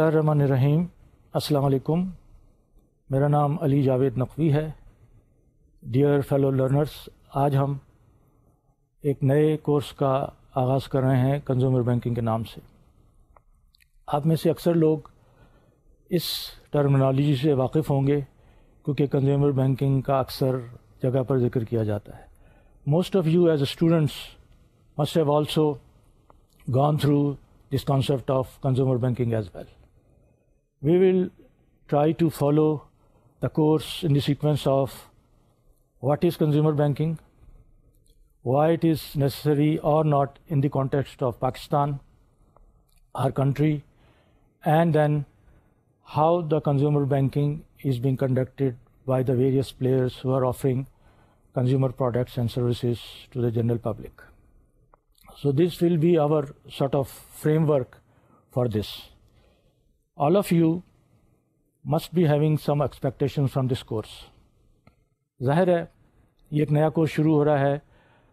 बिसमीम अस्सलाम मेरा नाम अली जावेद नकवी है डियर फेलो लर्नर्स आज हम एक नए कोर्स का आगाज़ कर रहे हैं कंज्यूमर बैंकिंग के नाम से आप में से अक्सर लोग इस टर्मिनोलॉजी से वाकिफ़ होंगे क्योंकि कंज्यूमर बैंकिंग का अक्सर जगह पर जिक्र किया जाता है most of you as students must have also gone through this concept of consumer banking as well. we will try to follow the course in the sequence of what is consumer banking, why it is necessary or not in the context of Pakistan, our country, and then how the consumer banking is being conducted by the various players who are offering consumer products and services to the general public. So this will be our sort of framework for this. all of you must be having some expectation from this course ज़ाहिर है ये एक नया course शुरू हो रहा है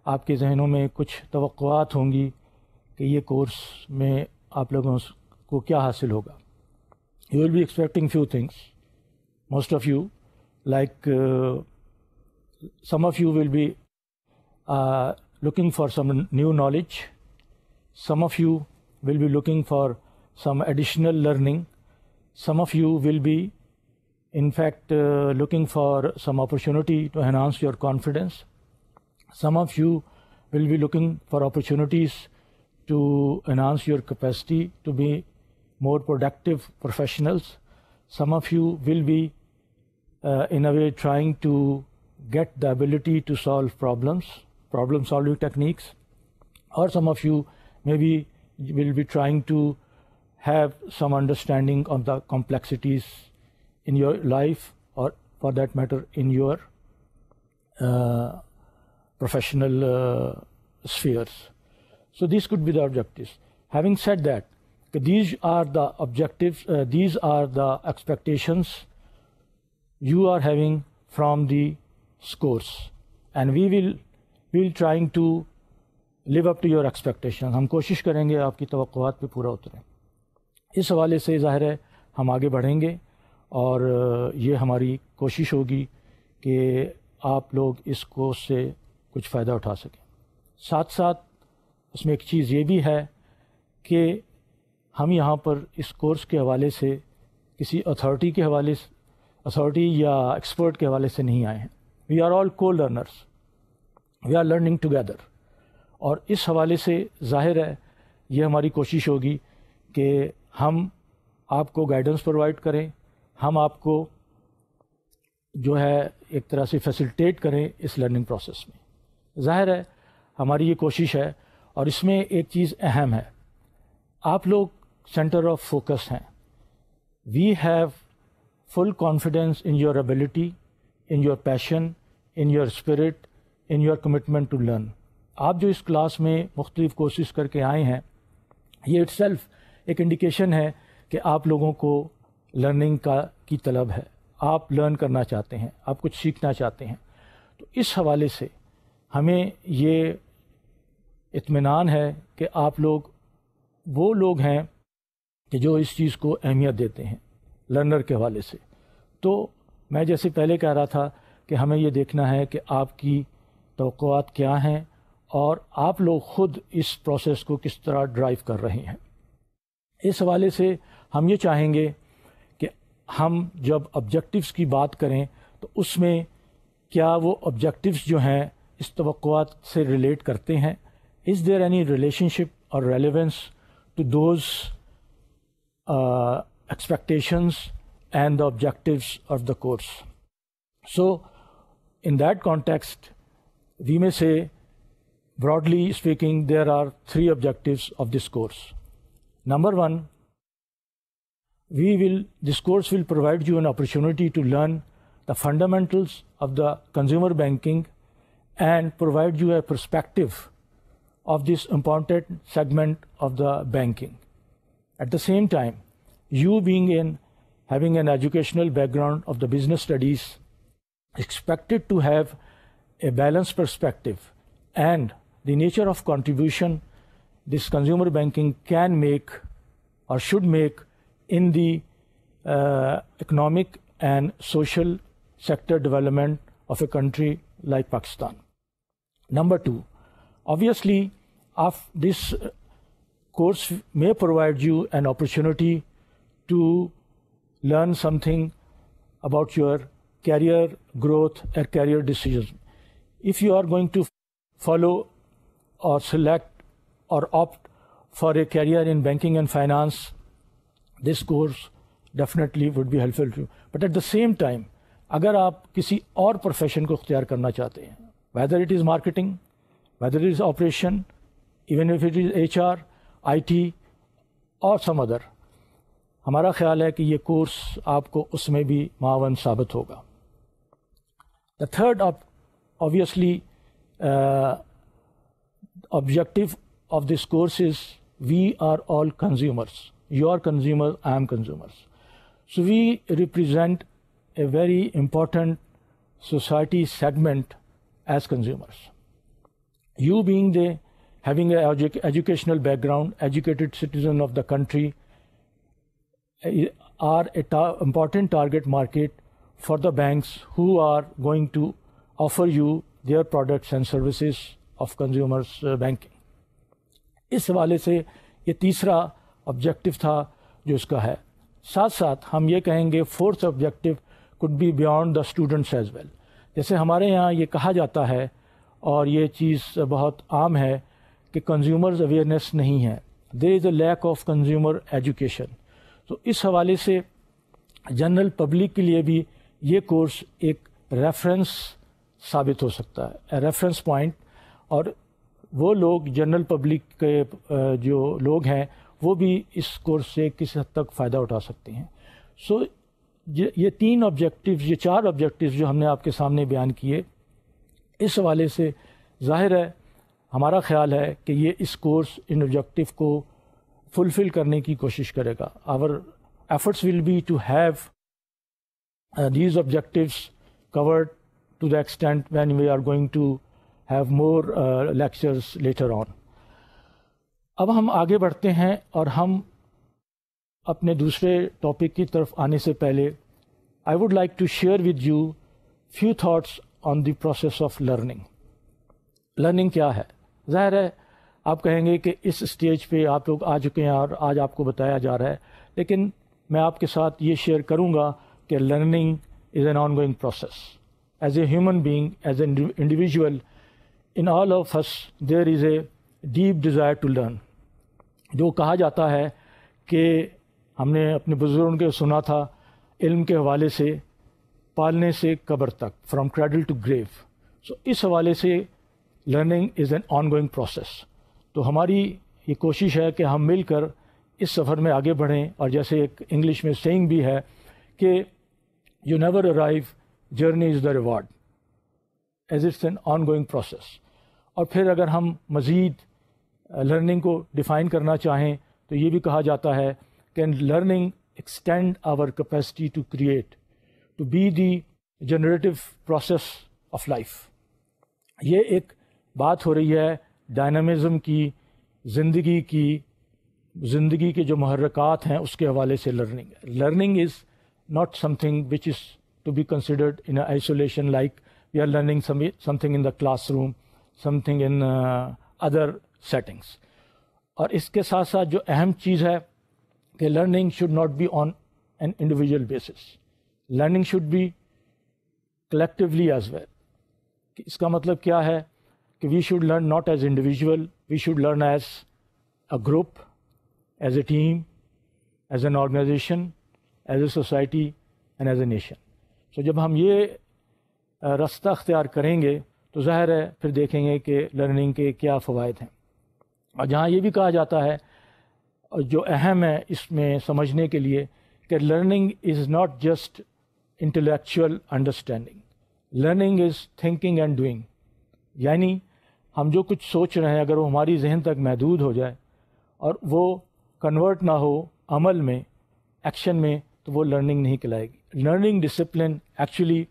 आपके जहनों में कुछ तोक़ात होंगी कि ये कोर्स में आप लोगों को क्या हासिल होगा you will be expecting few things most of you like some of you will be looking for some new knowledge some of you will be looking for some additional learning. Some of you will be, in fact, uh, looking for some opportunity to enhance your confidence. Some of you will be looking for opportunities to enhance your capacity to be more productive professionals. Some of you will be, uh, in a way, trying to get the ability to solve problems, problem solving techniques, or some of you maybe will be trying to have some understanding of the complexities in your life or for that matter in your uh, professional uh, spheres. So these could be the objectives. Having said that, these are the objectives, uh, these are the expectations you are having from the scores and we will we will trying to live up to your expectations हम कोशिश करेंगे आपकी तो पे पूरा उतरें इस हवाले से ज़ाहिर है हम आगे बढ़ेंगे और ये हमारी कोशिश होगी कि आप लोग इस कोर्स से कुछ फ़ायदा उठा सकें साथ साथ इसमें एक चीज़ ये भी है कि हम यहाँ पर इस कोर्स के हवाले से किसी अथॉरिटी के हवाले से अथॉरिटी या एक्सपर्ट के हवाले से नहीं आए हैं we are all co-learners we are learning together और इस हवाले से जाहिर है ये हमारी कोशिश होगी कि हम आपको गाइडेंस प्रोवाइड करें हम आपको जो है एक तरह से फैसिलिटेट करें इस लर्निंग प्रोसेस में ज़ाहिर है हमारी ये कोशिश है और इसमें एक चीज़ अहम है आप लोग सेंटर ऑफ फोकस हैं we have full confidence in your ability in your passion in your spirit, in your commitment to learn आप जो इस क्लास में मुख्तलिफ़ कोशिश करके आए हैं ये इट्सल्फ एक इंडिकेशन है कि आप लोगों को लर्निंग का की तलब है आप लर्न करना चाहते हैं आप कुछ सीखना चाहते हैं तो इस हवाले से हमें ये इतमान है कि आप लोग वो लोग हैं कि जो इस चीज़ को अहमियत देते हैं लर्नर के हवाले से तो मैं जैसे पहले कह रहा था कि हमें ये देखना है कि आपकी तो क्या हैं और आप लोग ख़ुद इस प्रोसेस को किस तरह ड्राइव कर रहे हैं इस हवाले से हम ये चाहेंगे कि हम जब ऑब्जेक्टिव्स की बात करें तो उसमें क्या वो ऑब्जेक्टिव्स जो हैं इस तो से रिलेट करते हैं इज़ देयर एनी रिलेशनशिप और relevance to those expectations and the objectives of the course. So, in that context, we may say, broadly speaking, there are three objectives of this course. Number one, we will, this course will provide you an opportunity to learn the fundamentals of the consumer banking and provide you a perspective of this important segment of the banking. At the same time, you being in having an educational background of the business studies expected to have a balanced perspective and the nature of contribution this consumer banking can make or should make in the uh, economic and social sector development of a country like Pakistan. Number two, obviously, this uh, course may provide you an opportunity to learn something about your career growth or career decision. If you are going to follow or select or opt for a career in banking and finance, this course definitely would be helpful to but at the same time अगर आप किसी और profession को अख्तियार करना चाहते हैं whether it is marketing whether it is operation even if it is H R I T और सम अदर हमारा ख्याल है कि ये कोर्स आपको उसमें भी मावन साबित होगा the third obviously objective of this course is we are all consumers. You are consumers, I am consumers. So we represent a very important society segment as consumers. You being the having an edu educational background, educated citizen of the country, eh, are an important target market for the banks who are going to offer you their products and services of consumers uh, banking. इस हवाले से ये तीसरा objective था जो इसका है साथ साथ हम ये कहेंगे fourth objective could be beyond the students as well जैसे हमारे यहाँ ये कहा जाता है और ये चीज़ बहुत आम है कि कंज्यूमर्स अवेयरनेस नहीं है there is a lack of consumer education तो इस हवाले से जनरल पब्लिक के लिए भी ये कोर्स एक रेफरेंस साबित हो सकता है रेफरेंस पॉइंट और वो लोग जनरल पब्लिक के जो लोग हैं वो भी इस कोर्स से किस हद तक फ़ायदा उठा सकते हैं सो so, ये तीन ऑब्जेक्टिव्स ये चार ऑब्जेक्टिव्स जो हमने आपके सामने बयान किए इस हवाले से जाहिर है हमारा ख्याल है कि ये इस कोर्स इन ऑब्जेक्टिव को फुलफ़िल करने की कोशिश करेगा our efforts will be to have these objectives covered to the extent when we are going to have more lectures later on अब हम आगे बढ़ते हैं और हम अपने दूसरे टॉपिक की तरफ आने से पहले I would like to share with you few thoughts on the process of learning learning क्या है ज़ाहिर है आप कहेंगे कि इस स्टेज पे आप लोग आ चुके हैं और आज आपको बताया जा रहा है लेकिन मैं आपके साथ ये शेयर करूँगा कि learning is an ongoing process as a human being as a individual in all of us there is a deep desire to learn जो कहा जाता है कि हमने अपने बुज़ुर्गों के सुना था इल्म के हवाले से पालने से कब्र तक from cradle to grave so इस हवाले से learning is an ongoing process तो हमारी ये कोशिश है कि हम मिल कर इस सफ़र में आगे बढ़ें और जैसे एक इंग्लिश में सेंग भी है कि you never arrive journey is the reward as it's an ongoing process और फिर अगर हम मज़ीद लर्निंग को डिफ़ाइन करना चाहें तो ये भी कहा जाता है can learning extend our capacity to create to be the generative process of life ये एक बात हो रही है डायनामिज़म की ज़िंदगी की ज़िंदगी के जो महरक़ात हैं उसके हवाले से learning learning is not something which is to be considered in isolation like you are learning some, something in the classroom something in other settings और इसके साथ साथ जो अहम चीज़ है कि learning should not be on an individual basis learning should be collectively as well इसका मतलब we should learn we should learn not as individual as should learn as a group as a team as an organisation as a society and as a nation रास्ता अख्तियार करेंगे तो ज़ाहिर है फिर देखेंगे कि लर्निंग के क्या फ़वाद हैं और जहाँ ये भी कहा जाता है जो अहम है इसमें समझने के लिए कि learning is not just intellectual understanding learning is thinking and doing यानी हम जो कुछ सोच रहे हैं अगर वो हमारी जहन तक महदूद हो जाए और वो कन्वर्ट ना हो अमल में एक्शन में तो वो लर्निंग नहीं कहलाएगी learning discipline actually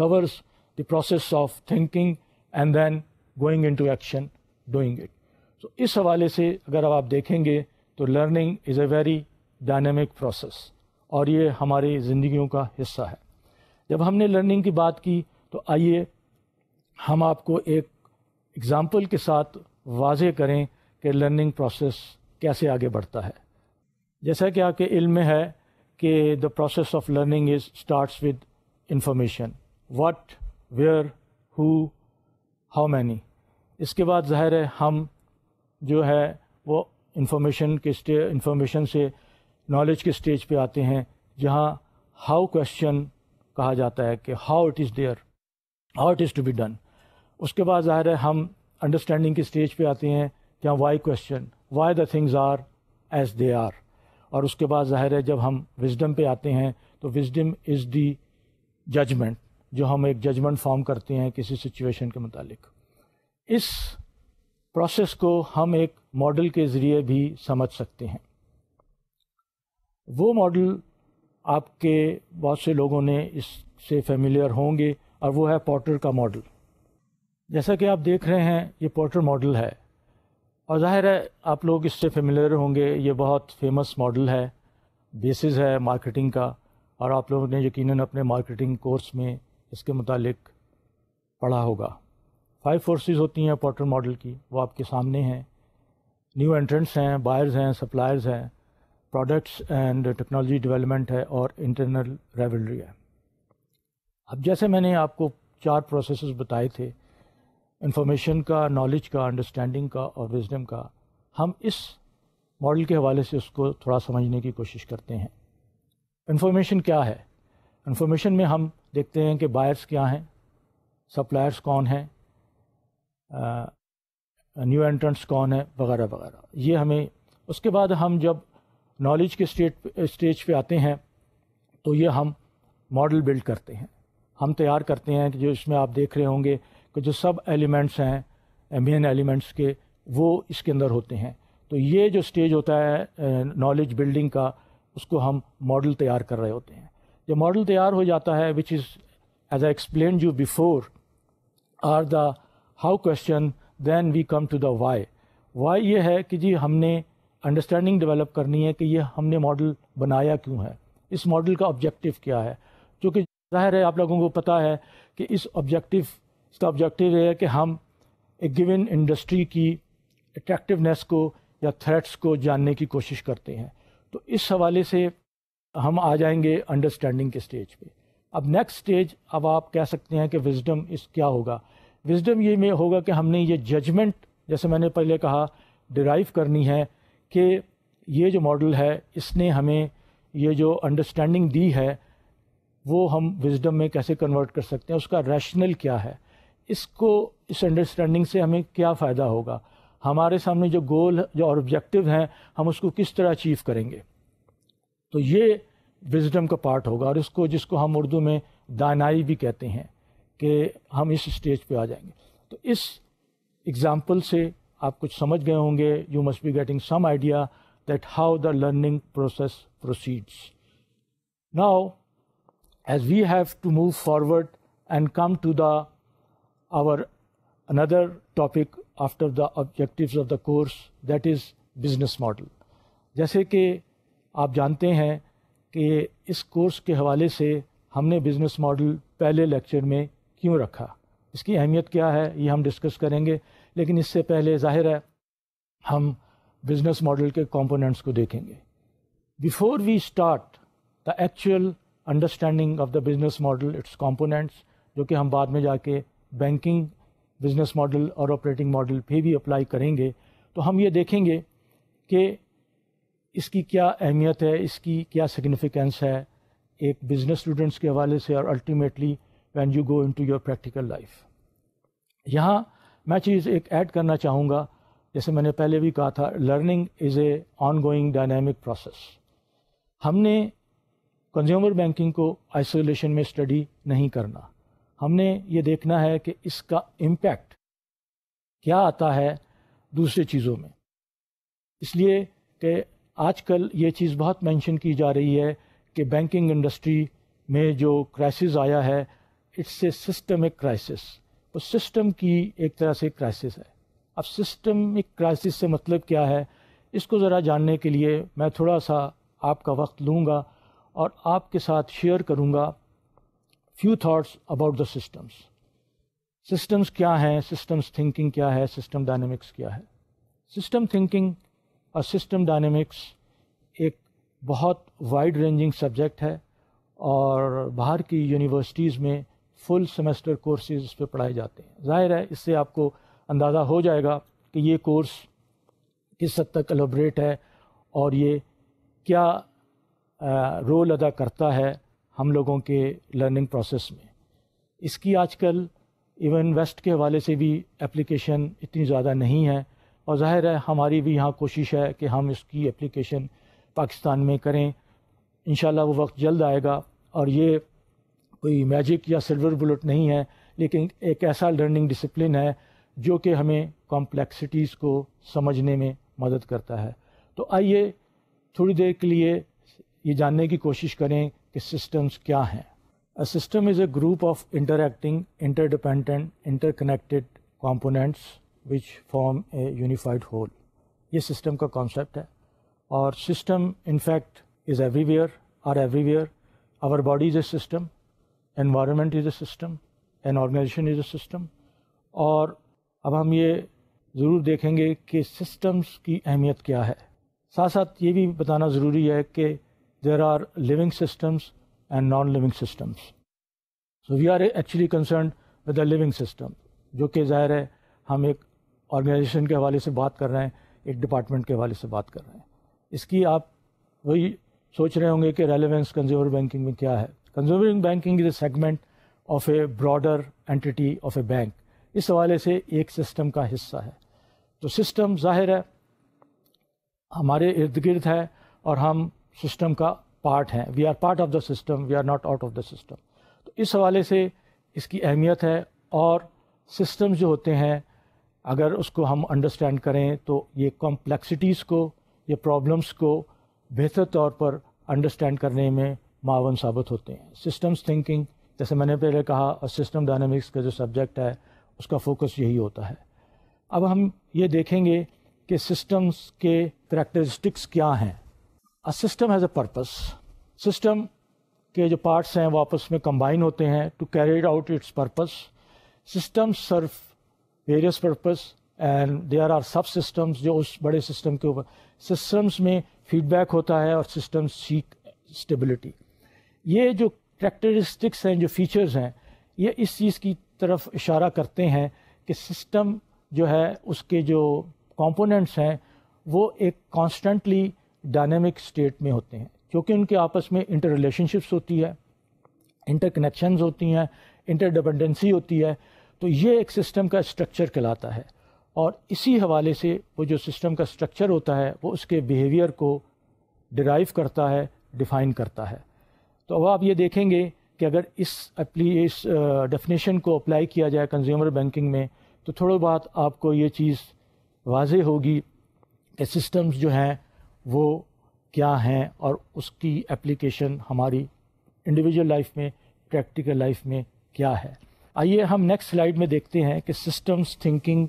covers the process of thinking and then going into action doing it so इस हवाले से अगर आप देखेंगे तो learning is a very dynamic process और ये हमारी ज़िंदगियों का हिस्सा है जब हमने लर्निंग की बात की तो आइए हम आपको एक एग्ज़ाम्पल के साथ वाज करें कि लर्निंग प्रोसेस कैसे आगे बढ़ता है जैसा कि आपके इल्म में है कि the process of learning is starts with information what where who how many इसके बाद ज़ाहिर है हम जो है वो इंफॉर्मेशन के इंफॉर्मेशन से नॉलेज के स्टेज पे आते हैं जहाँ हाउ क्वेश्चन कहा जाता है कि how it is there how it is to be done उसके बाद ज़ाहिर है हम अंडरस्टैंडिंग के स्टेज पे आते हैं जहाँ why question why the things are as they are और उसके बाद ज़ाहिर है जब हम विजडम पे आते हैं तो विजडम इज़ दी जजमेंट जो हम एक जजमेंट फॉर्म करते हैं किसी सिचुएशन के मुतालिक इस प्रोसेस को हम एक मॉडल के ज़रिए भी समझ सकते हैं वो मॉडल आपके बहुत से लोगों ने इससे फेमिलियर होंगे और वो है पोर्टर का मॉडल जैसा कि आप देख रहे हैं ये पोर्टर मॉडल है और ज़ाहिर है आप लोग इससे फेमिलियर होंगे ये बहुत फेमस मॉडल है बेसिस है मार्केटिंग का और आप लोगों ने यकीनन अपने मार्केटिंग कोर्स में इसके मुतालिक पढ़ा होगा फाइव फोर्सेस होती हैं पोर्टर मॉडल की वो आपके सामने हैं न्यू एंट्रेंट्स हैं बायर्स हैं सप्लायर्स हैं प्रोडक्ट्स एंड टेक्नोलॉजी डेवलपमेंट है और इंटरनल रेवलरी है अब जैसे मैंने आपको चार प्रोसेस बताए थे इंफॉर्मेशन का नॉलेज का अंडरस्टैंडिंग का और विजडम का हम इस मॉडल के हवाले से उसको थोड़ा समझने की कोशिश करते हैं इन्फॉर्मेशन क्या है इन्फॉर्मेशन में हम देखते हैं कि बायर्स क्या हैं सप्लायर्स कौन हैं न्यू एंट्रेंस कौन है वगैरह वगैरह ये हमें उसके बाद हम जब नॉलेज के स्टेट स्टेज पे आते हैं तो ये हम मॉडल बिल्ड करते हैं हम तैयार करते हैं कि जो इसमें आप देख रहे होंगे कि जो सब एलिमेंट्स हैं मेन एलिमेंट्स के वो इसके अंदर होते हैं तो ये जो स्टेज होता है नॉलेज बिल्डिंग का उसको हम मॉडल तैयार कर रहे होते हैं जो मॉडल तैयार हो जाता है which is as I explain you before are the how question then we come to the why why ये है कि जी हमने अंडरस्टैंडिंग डेवलप करनी है कि ये हमने मॉडल बनाया क्यों है इस मॉडल का ऑब्जेक्टिव क्या है क्योंकि जाहिर है आप लोगों को पता है कि इस ऑब्जेक्टिव इसका ऑब्जेक्टिव है कि हम एक गिवन इंडस्ट्री की अट्रैक्टिवनेस को या थ्रेट्स को जानने की कोशिश करते हैं तो इस हवाले से हम आ जाएंगे अंडरस्टैंडिंग के स्टेज पे अब नेक्स्ट स्टेज अब आप कह सकते हैं कि विजडम इस क्या होगा विजडम ये में होगा कि हमने ये जजमेंट जैसे मैंने पहले कहा डिराइव करनी है कि ये जो मॉडल है इसने हमें ये जो अंडरस्टैंडिंग दी है वो हम विजडम में कैसे कन्वर्ट कर सकते हैं उसका रैशनल क्या है इसको इस अंडरस्टैंडिंग से हमें क्या फ़ायदा होगा हमारे सामने जो गोल जो और ऑब्जेक्टिव हैं हम उसको किस तरह अचीव करेंगे तो ये विजडम का पार्ट होगा और इसको जिसको हम उर्दू में दानाई भी कहते हैं कि हम इस स्टेज पे आ जाएंगे तो इस एग्ज़ाम्पल से आप कुछ समझ गए होंगे you must be getting some idea that how the learning process proceeds now as we have to move forward and come to the our another topic after the objective of the course that is business model जैसे कि आप जानते हैं कि इस course के हवाले से हमने बिज़नेस मॉडल पहले लेक्चर में क्यों रखा इसकी अहमियत क्या है ये हम डिस्कस करेंगे लेकिन इससे पहले ज़ाहिर है हम बिज़नेस मॉडल के कॉम्पोनेंट्स को देखेंगे before we start the actual understanding of the business model its components जो कि हम बाद में जाके बैंकिंग बिज़नेस मॉडल और ऑपरेटिंग मॉडल पे भी अप्लाई करेंगे तो हम ये देखेंगे कि इसकी क्या अहमियत है इसकी क्या सिग्निफिकेंस है एक बिज़नेस स्टूडेंट्स के हवाले से और ultimately when you go into your practical life यहाँ मैं चीज़ एक ऐड करना चाहूँगा जैसे मैंने पहले भी कहा था learning is a ongoing dynamic process हमने कंज्यूमर बैंकिंग को आइसोलेशन में स्टडी नहीं करना हमने ये देखना है कि इसका इम्पैक्ट क्या आता है दूसरे चीज़ों में इसलिए कि आजकल ये चीज़ बहुत मेंशन की जा रही है कि बैंकिंग इंडस्ट्री में जो क्राइसिस आया है इट्स ए सिस्टमिक क्राइसिस वो सिस्टम की एक तरह से क्राइसिस है अब सिस्टमिक क्राइसिस से मतलब क्या है इसको ज़रा जानने के लिए मैं थोड़ा सा आपका वक्त लूँगा और आपके साथ शेयर करूँगा few thoughts about the systems systems क्या हैं सिस्टम्स थिंकिंग क्या है सिस्टम डायनेमिक्स क्या है सिस्टम थिंकिंग और सिस्टम डायनेमिक्स एक बहुत वाइड रेंजिंग सब्जेक्ट है और बाहर की यूनिवर्सिटीज़ में फुल सेमेस्टर कोर्सेज इस पर पढ़ाए जाते हैं जाहिर है इससे आपको अंदाज़ा हो जाएगा कि ये कोर्स किस हद तक एलोब्रेट है और ये क्या रोल अदा करता है हम लोगों के लर्निंग प्रोसेस में इसकी आजकल इवन वेस्ट के हवाले से भी एप्लीकेशन इतनी ज़्यादा नहीं है और ज़ाहिर है हमारी भी यहाँ कोशिश है कि हम इसकी एप्लीकेशन पाकिस्तान में करें इन वो वक्त जल्द आएगा और ये कोई मैजिक या सिल्वर बुलेट नहीं है लेकिन एक ऐसा लर्निंग डिसप्लिन है जो कि हमें कॉम्प्लेक्सिटीज़ को समझने में मदद करता है तो आइए थोड़ी देर के लिए ये जानने की कोशिश करें कि सिस्टम्स क्या हैं a system is a group of interacting interdependent interconnected components which form a unified whole ये सिस्टम का कॉन्सेप्ट है और system in fact is everywhere are everywhere our body is a system environment is a system an organisation is a system और अब हम ये ज़रूर देखेंगे कि सिस्टम्स की अहमियत क्या है साथ साथ ये भी बताना ज़रूरी है कि there are living systems and non living systems so we are actually concern with the living system जो कि ज़ाहिर है हम एक ऑर्गेनाइजेशन के हवाले से बात कर रहे हैं एक डिपार्टमेंट के हवाले से बात कर रहे हैं इसकी आप वही सोच रहे होंगे कि रेलिवेंस कंज्यूमर बैंकिंग में क्या है consumer banking is a segment of a broader entity of a bank इस हवाले से एक सिस्टम का हिस्सा है तो सिस्टम जाहिर है हमारे इर्द गिर्द है और हम सिस्टम का पार्ट हैं we are part of the system we are not out of the system तो इस हवाले से इसकी अहमियत है और सिस्टम जो होते हैं अगर उसको हम अंडरस्टैंड करें तो ये कॉम्प्लेक्सिटीज़ को ये प्रॉब्लम्स को बेहतर तौर पर अंडरस्टैंड करने में मावन साबित होते हैं सिस्टम्स थिंकिंग जैसे मैंने पहले कहा और सिस्टम डायनामिक्स का जो सब्जेक्ट है उसका फोकस यही होता है अब हम ये देखेंगे कि सिस्टम्स के करेक्टरिस्टिक्स क्या हैं a system has a purpose system के जो पार्ट्स हैं वो आपस में कंबाइन होते हैं to carry out its purpose system serve various purpose and there are subsystems जो उस बड़े सिस्टम के ऊपर सिस्टम्स में फीडबैक होता है और सिस्टम सीख स्टेबिलिटी ये जो करेक्टरिस्टिक्स हैं जो फीचर्स हैं ये इस चीज़ की तरफ इशारा करते हैं कि सिस्टम जो है उसके जो कंपोनेंट्स हैं वो एक कांस्टेंटली डायनेमिक स्टेट में होते हैं क्योंकि उनके आपस में इंटर रिलेशनशिप्स होती है इंटर कनेक्शंस होती हैं इंटर डिपेंडेंसी होती है तो ये एक सिस्टम का स्ट्रक्चर कहलाता है और इसी हवाले से वो जो सिस्टम का स्ट्रक्चर होता है वो उसके बिहेवियर को डिराइव करता है डिफ़ाइन करता है तो अब आप ये देखेंगे कि अगर इस अपली इस डेफिनेशन को अप्लाई किया जाए कंज्यूमर बैंकिंग में तो थोड़ा बहुत आपको ये चीज़ वाज होगी कि सिस्टम्स जो हैं वो क्या हैं और उसकी एप्लीकेशन हमारी इंडिविजुअल लाइफ में प्रैक्टिकल लाइफ में क्या है आइए हम नेक्स्ट स्लाइड में देखते हैं कि सिस्टम्स थिंकिंग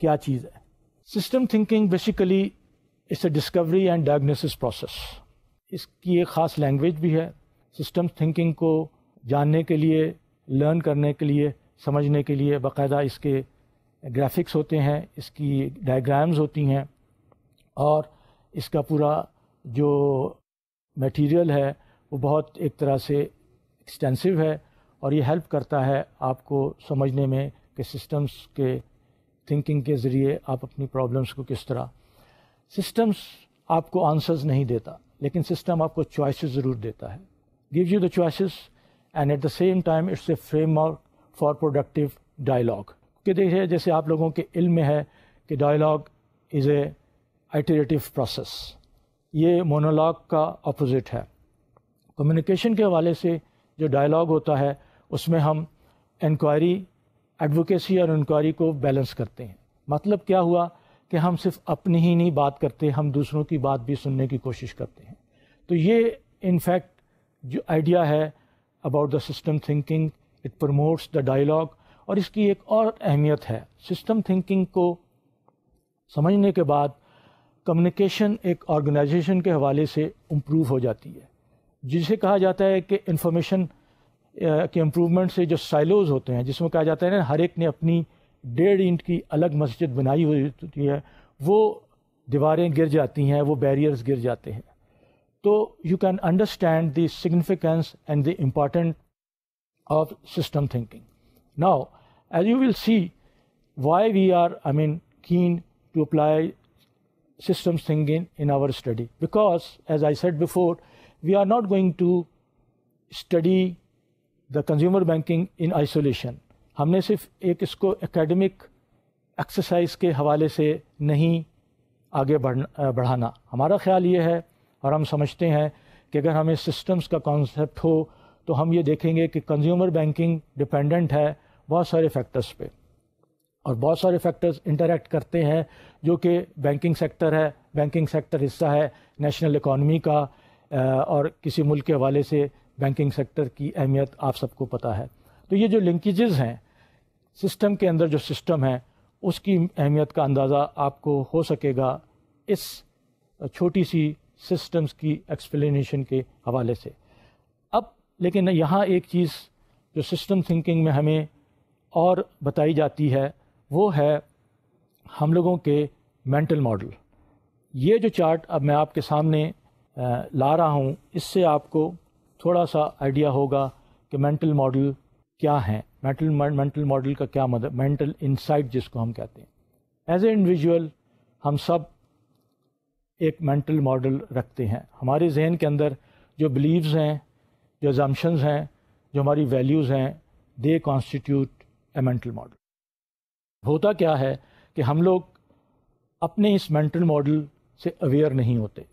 क्या चीज़ है system thinking basically it's a discovery and diagnosis process इसकी एक ख़ास लैंग्वेज भी है सिस्टम थिंकिंग को जानने के लिए लर्न करने के लिए समझने के लिए बाकायदा इसके ग्राफिक्स होते हैं इसकी डायग्राम्स होती हैं और इसका पूरा जो मटेरियल है वो बहुत एक तरह से एक्सटेंसिव है और ये हेल्प करता है आपको समझने में कि सिस्टम्स के थिंकिंग के ज़रिए आप अपनी प्रॉब्लम्स को किस तरह सिस्टम्स आपको आंसर्स नहीं देता लेकिन सिस्टम आपको चॉइस ज़रूर देता है give you the choices and at the same time it's a framework for productive dialogue कि देखिए जैसे आप लोगों के इल्म में है कि dialogue is a iterative process ये मोनोलाग का अपोजिट है कम्युनिकेशन के हवाले से जो डायलाग होता है उसमें हम इंक्वायरी एडवोकेसी और इंक्वायरी को बैलेंस करते हैं मतलब क्या हुआ कि हम सिर्फ अपनी ही नहीं बात करते हम दूसरों की बात भी सुनने की कोशिश करते हैं तो ये इनफैक्ट जो आइडिया है about the system thinking it promotes the dialogue और इसकी एक और अहमियत है सिस्टम थिंकिंग को समझने के बाद कम्युनिकेशन एक ऑर्गेनाइजेशन के हवाले से इम्प्रूव हो जाती है जिसे कहा जाता है कि इन्फॉर्मेशन के इम्प्रूवमेंट से जो साइलोज़ होते हैं जिसमें कहा जाता है ना हर एक ने अपनी डेढ़ इंच की अलग मस्जिद बनाई हुई होती है वो दीवारें गिर जाती हैं वो बैरियर्स गिर जाते हैं तो you can understand the significance and the important of system thinking now as you will see why we are I mean keen to apply systems thinking in our study because as i said before we are not going to study the consumer banking in isolation हमने सिर्फ एक इसको academic exercise के हवाले से नहीं आगे बढ़ना बढ़ाना हमारा ख्याल ये है और हम समझते हैं कि अगर हमें सिस्टम्स का कॉन्सेप्ट हो तो हम ये देखेंगे कि कंज्यूमर बैंकिंग डिपेंडेंट है बहुत सारे फैक्टर्स पे और बहुत सारे फैक्टर्स इंटरेक्ट करते हैं जो कि बैंकिंग सेक्टर है बैंकिंग सेक्टर हिस्सा है नेशनल इकॉनमी का और किसी मुल्क के हवाले से बैंकिंग सेक्टर की अहमियत आप सबको पता है तो ये जो लिंकेजेस हैं सिस्टम के अंदर जो सिस्टम है उसकी अहमियत का अंदाज़ा आपको हो सकेगा इस छोटी सी सिस्टम्स की एक्सप्लेनेशन के हवाले से अब लेकिन यहाँ एक चीज़ जो सिस्टम थिंकिंग में हमें और बताई जाती है वो है हम लोगों के मेंटल मॉडल ये जो चार्ट अब मैं आपके सामने ला रहा हूँ इससे आपको थोड़ा सा आइडिया होगा कि मेंटल मॉडल क्या है मेंटल मेंटल मॉडल का क्या मतलब मेंटल इंसाइट जिसको हम कहते हैं एज ए इंडिविजुअल हम सब एक मेंटल मॉडल रखते हैं हमारे जहन के अंदर जो बिलीव्स हैं जो एजम्पन्स हैं जो हमारी वैल्यूज़ हैं they constitute a mental model होता क्या है कि हम लोग अपने इस मेंटल मॉडल से अवेयर नहीं होते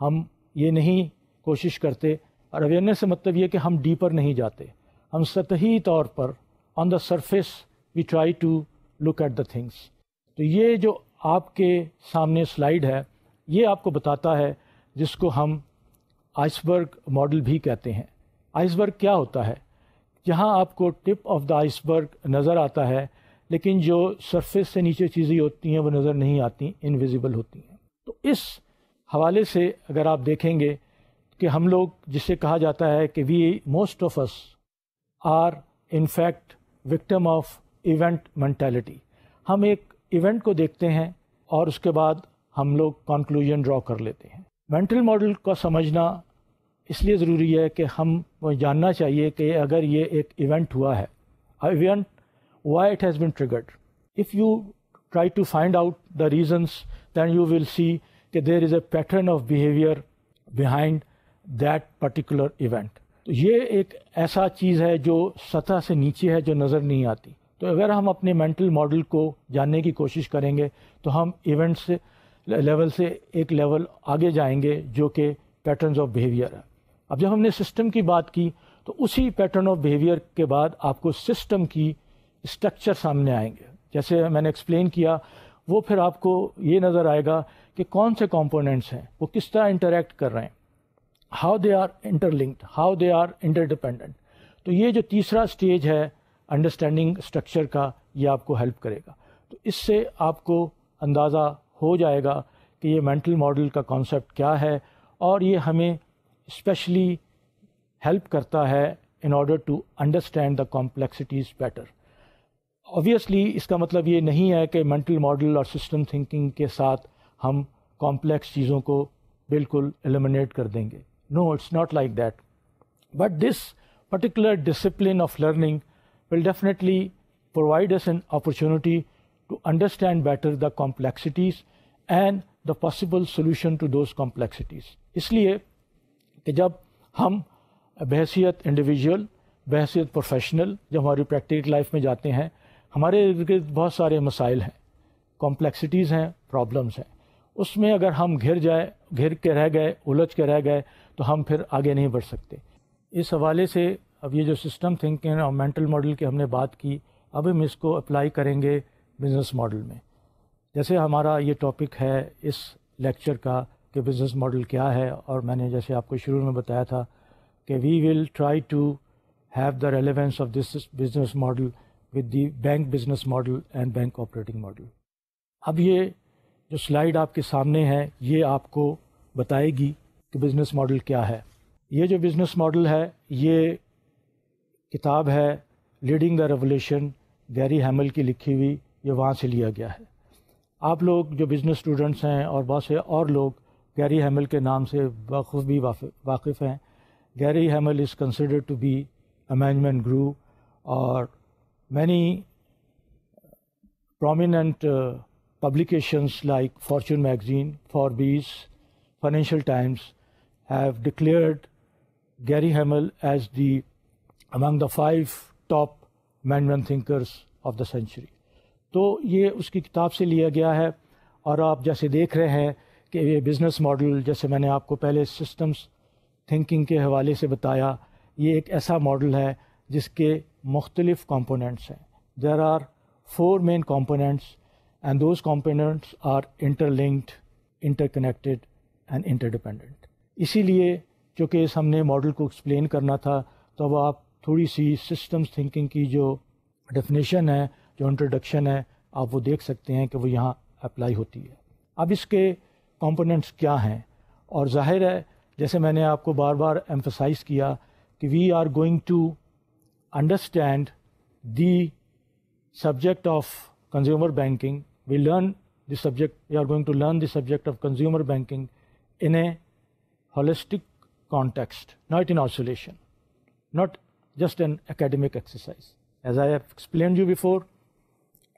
हम ये नहीं कोशिश करते और अवेयरनेस से मतलब ये कि हम डीपर नहीं जाते हम सतही तौर पर on the surface we try to look at the things तो ये जो आपके सामने स्लाइड है ये आपको बताता है जिसको हम आइसबर्ग मॉडल भी कहते हैं आइसबर्ग क्या होता है जहाँ आपको टिप ऑफ द आइसबर्ग नज़र आता है लेकिन जो सरफेस से नीचे चीज़ें होती हैं वो नज़र नहीं आती इनविजिबल होती हैं तो इस हवाले से अगर आप देखेंगे कि हम लोग जिसे कहा जाता है कि we most of us are in fact victim of event mentality हम एक इवेंट को देखते हैं और उसके बाद हम लोग कंक्लूजन ड्रॉ कर लेते हैं मेंटल मॉडल को समझना इसलिए ज़रूरी है कि हम जानना चाहिए कि अगर ये एक इवेंट हुआ है event why it has been triggered if you try to find out the reasons then you will see कि there is a pattern of behaviour behind that particular event तो ये एक ऐसा चीज़ है जो सतह से नीचे है जो नज़र नहीं आती तो अगर हम अपने मेंटल मॉडल को जानने की कोशिश करेंगे तो हम इवेंट्स से लेवल से एक लेवल आगे जाएंगे जो कि पैटर्न्स ऑफ बिहेवियर है अब जब हमने सिस्टम की बात की तो उसी पैटर्न ऑफ बिहेवियर के बाद आपको सिस्टम की स्ट्रक्चर सामने आएंगे जैसे मैंने एक्सप्लेन किया वो फिर आपको ये नज़र आएगा कि कौन से कंपोनेंट्स हैं वो किस तरह इंटरेक्ट कर रहे हैं how they are interlinked how they are interdependent तो ये जो तीसरा स्टेज है अंडरस्टैंडिंग स्ट्रक्चर का ये आपको हेल्प करेगा तो इससे आपको अंदाज़ा हो जाएगा कि ये मेंटल मॉडल का कॉन्सेप्ट क्या है और ये हमें स्पेशली हेल्प करता है in order to understand the complexities better obviously इसका मतलब ये नहीं है कि मेंटल मॉडल और सिस्टम थिंकिंग के साथ हम कॉम्प्लेक्स चीज़ों को बिल्कुल एलिमिनेट कर देंगे No, it's not like that. But this particular discipline of learning will definitely provide us an opportunity to understand better the complexities and the possible solution to those complexities. इसलिए कि जब हम बहसीत individual बहसीत professional जब हमारी practical life में जाते हैं हमारे गिर्द बहुत सारे मसाइल हैं कॉम्प्लेक्सिटीज़ हैं प्रॉब्लम्स हैं उसमें अगर हम घिर जाए घिर के रह गए उलझ के रह गए तो हम फिर आगे नहीं बढ़ सकते इस हवाले से अब ये जो सिस्टम थिंकिंग और मेंटल मॉडल की हमने बात की अब हम इसको अप्लाई करेंगे बिज़नेस मॉडल में जैसे हमारा ये टॉपिक है इस लेक्चर का कि बिज़नेस मॉडल क्या है और मैंने जैसे आपको शुरू में बताया था कि we will try to have the relevance of this business model with the bank business model and bank operating model अब ये जो स्लाइड आपके सामने है ये आपको बताएगी कि बिज़नेस मॉडल क्या है ये जो बिज़नेस मॉडल है ये किताब है leading the revolution Gary Hamel की लिखी हुई ये वहाँ से लिया गया है आप लोग जो बिज़नेस स्टूडेंट्स हैं और बहुत से और लोग गैरी हैमल के नाम से वाकफ़ भी वाकिफ़ हैं Gary Hamel is consider to be a management guru और many prominent uh, like like magazine magazine, Forbes, Financial Times have declared Gary Hamel as the among the five top management thinkers of the century. तो ये उसकी किताब से लिया गया है और आप जैसे देख रहे हैं कि ये बिज़नेस मॉडल जैसे मैंने आपको पहले सिस्टम्स थिंकिंग के हवाले से बताया ये एक ऐसा मॉडल है जिसके मुख्तलिफ कंपोनेंट्स हैं there are four main components and those components are interlinked interconnected and interdependent इसीलिए जो केस हमने मॉडल को एक्सप्लेन करना था तो अब आप थोड़ी सी सिस्टम्स थिंकिंग की जो डेफिनेशन है जो इंट्रोडक्शन है आप वो देख सकते हैं कि वो यहाँ अप्लाई होती है अब इसके कंपोनेंट्स क्या हैं और जाहिर है जैसे मैंने आपको बार बार एम्फसाइज किया कि we are going to understand the subject of consumer banking we learn the subject we are going to learn the subject of consumer banking in a holistic context, not in isolation, not just an academic exercise. As I have explained you before,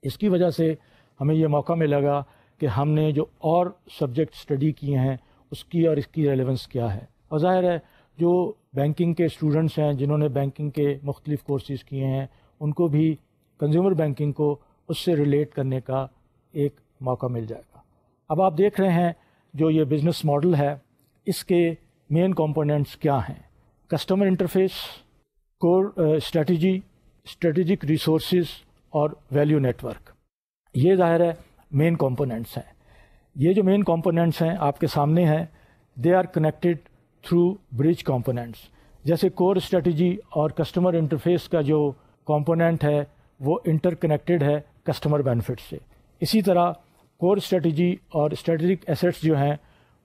इसकी वजह से हमें ये मौका मिलेगा कि हमने जो और सब्जेक्ट स्टडी किए हैं उसकी और इसकी रेलेवेंस क्या है और ज़ाहिर है जो बैंकिंग के स्टूडेंट्स हैं जिन्होंने बैंकिंग के मुख्तलिफ कोर्सेज किए हैं उनको भी कंज्यूमर बैंकिंग को उससे रिलेट करने का एक मौका मिल जाएगा अब आप देख रहे हैं जो ये बिज़नेस मॉडल है इसके मेन कंपोनेंट्स क्या हैं customer interface core strategy strategic resources और वैल्यू नेटवर्क ये ज़ाहिर है मेन कंपोनेंट्स हैं ये जो मेन कंपोनेंट्स हैं आपके सामने हैं they are connected through bridge components जैसे कोर स्ट्रेटजी और कस्टमर इंटरफेस का जो कंपोनेंट है वो इंटरकनेक्टेड है कस्टमर बेनिफिट से इसी तरह कोर स्ट्रेटजी और स्ट्रेटजिक एसेट्स जो हैं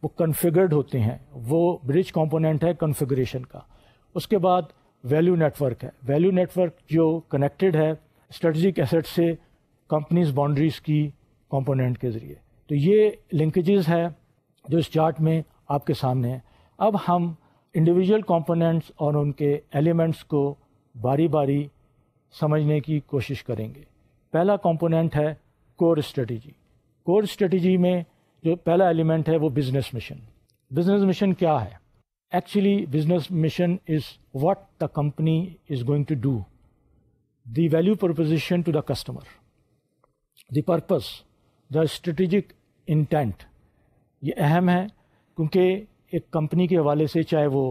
वो कन्फिगर्ड होते हैं वो ब्रिज कॉम्पोनेंट है कन्फिग्रेशन का उसके बाद वैल्यू नेटवर्क है वैल्यू नेटवर्क जो कनेक्टेड है स्ट्रेटजिक एसेट से कंपनीज बाउंड्रीज की कॉम्पोनेंट के ज़रिए तो ये लिंकेज़ है जो इस चार्ट में आपके सामने हैं अब हम इंडिविजुअल कॉम्पोनेंट्स और उनके एलिमेंट्स को बारी बारी समझने की कोशिश करेंगे पहला कॉम्पोनेंट है कोर स्ट्रेटजी कोर स्ट्रेटजी में जो पहला एलिमेंट है वो बिजनेस मिशन बिजनेस मिशन क्या है actually business mission is what the company is going to do, the value proposition to the customer, the purpose, the strategic intent. ये अहम है क्योंकि एक कंपनी के हवाले से चाहे वो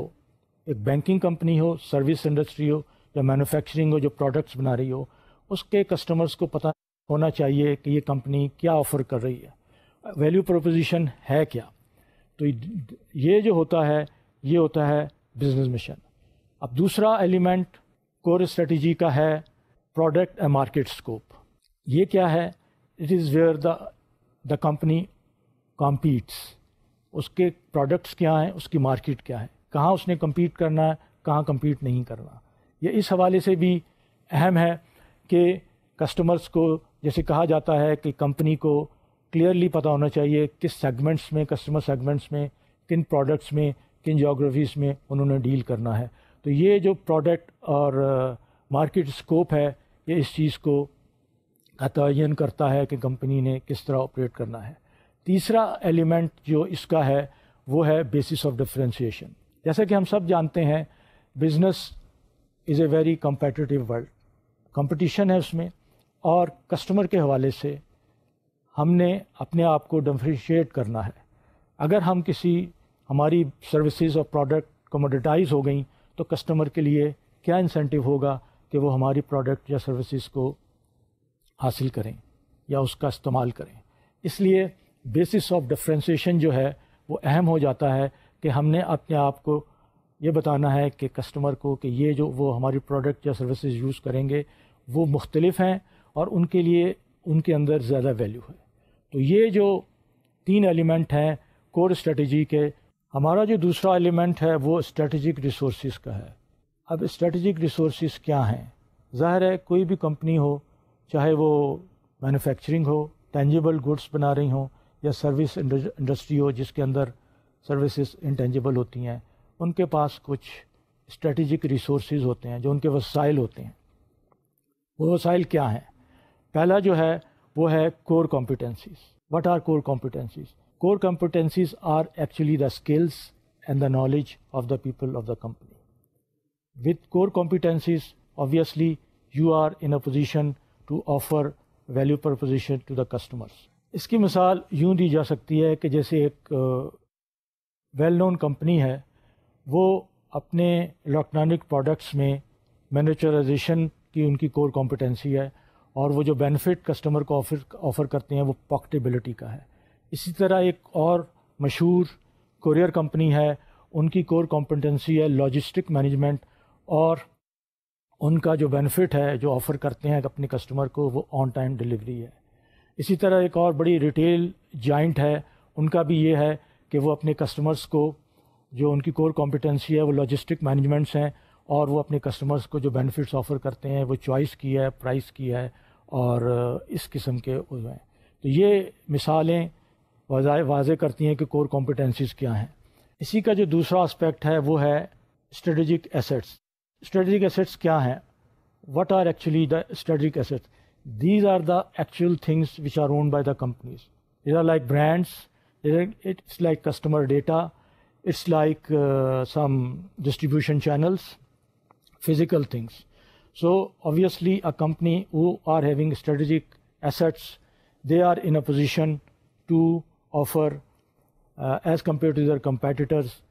एक बैंकिंग कंपनी हो सर्विस इंडस्ट्री हो या मैन्युफैक्चरिंग हो जो प्रोडक्ट्स बना रही हो उसके कस्टमर्स को पता होना चाहिए कि ये कंपनी क्या ऑफ़र कर रही है वैल्यू प्रोपोजिशन है क्या तो ये जो होता है ये होता है बिजनेस मिशन अब दूसरा एलिमेंट कोर स्ट्रेटजी का है प्रोडक्ट एंड मार्केट स्कोप ये क्या है it is where the the company competes उसके प्रोडक्ट्स क्या हैं उसकी मार्केट क्या है कहाँ उसने कम्पीट करना है कहाँ कम्पीट नहीं करना ये इस हवाले से भी अहम है कि कस्टमर्स को जैसे कहा जाता है कि कंपनी को क्लियरली पता होना चाहिए किस सेगमेंट्स में कस्टमर सेगमेंट्स में किन प्रोडक्ट्स में किन जोग्राफीज़ में उन्होंने डील करना है तो ये जो प्रोडक्ट और मार्केट uh, स्कोप है ये इस चीज़ को तयन करता है कि कंपनी ने किस तरह ऑपरेट करना है तीसरा एलिमेंट जो इसका है वो है बेसिस ऑफ डिफ्रेंशिएशन जैसा कि हम सब जानते हैं business is a very competitive world competition है उसमें और कस्टमर के हवाले से हमने अपने आप को डिफ्रेंशिएट करना है अगर हम किसी हमारी सर्विसेज और प्रोडक्ट कमोडिटाइज हो गई तो कस्टमर के लिए क्या इंसेंटिव होगा कि वो हमारी प्रोडक्ट या सर्विसेज को हासिल करें या उसका इस्तेमाल करें इसलिए बेसिस ऑफ डिफ्रेंसीशन जो है वो अहम हो जाता है कि हमने अपने आप को ये बताना है कि कस्टमर को कि ये जो वो हमारी प्रोडक्ट या सर्विसेज यूज़ करेंगे वो मुख्तलिफ हैं और उनके लिए उनके अंदर ज़्यादा वैल्यू है तो ये जो तीन एलिमेंट हैं कोर स्ट्रेटजी के हमारा जो दूसरा एलिमेंट है वो स्ट्रेटजिक रिसोर्स का है अब स्ट्रेटजिक रिसोर्स क्या हैं ज़ाहिर है कोई भी कंपनी हो चाहे वो मैन्युफैक्चरिंग हो टेंजिबल गुड्स बना रही हो या सर्विस इंडस्ट्री हो जिसके अंदर सर्विसेज इंटेंजिबल होती हैं उनके पास कुछ स्ट्रेटजिक रिसोर्स होते हैं जो उनके वसाइल होते हैं वो वसाइल क्या हैं पहला जो है वो है core competencies what are core competencies core competencies are actually the skills and the knowledge of the people of the company with core competencies obviously you are in a position to offer value proposition to the customers इसकी मिसाल यूं दी जा सकती है कि जैसे एक well known company है वो अपने इलेक्ट्रॉनिक प्रोडक्ट्स में मैनुचराइजेशन की उनकी कोर कॉम्पिटेंसी है और वो जो बेनिफिट कस्टमर को ऑफर ऑफ़र करते हैं वो पॉकेटेबिलिटी का है इसी तरह एक और मशहूर कोरियर कंपनी है उनकी कोर कॉम्पिटेंसी है लॉजिस्टिक मैनेजमेंट और उनका जो बेनिफिट है जो ऑफ़र करते हैं अपने कस्टमर को वो ऑन टाइम डिलीवरी है इसी तरह एक और बड़ी रिटेल जाइंट है उनका भी ये है कि वो अपने कस्टमर्स को जो उनकी कोर कॉम्पिटेंसी है वो लॉजिस्टिक मैनेजमेंट्स हैं और वो अपने कस्टमर्स को जो बेनिफिट्स ऑफ़र करते हैं वो चॉइस की है प्राइस की है और इस किस्म के हैं तो ये मिसालें वाज करती हैं कि कोर कॉम्पिटेंसीज़ क्या हैं इसी का जो दूसरा एस्पेक्ट है वो है स्ट्रेटजिक एसेट्स स्ट्रेटजिक एसेट्स क्या हैं what are actually the strategic assets these are the actual things which are owned by the companies. These are like brands, it's like customer data, it's like uh, some distribution channels, physical things. So obviously a company who are having strategic assets, they are in a position to offer uh, as compared to their competitors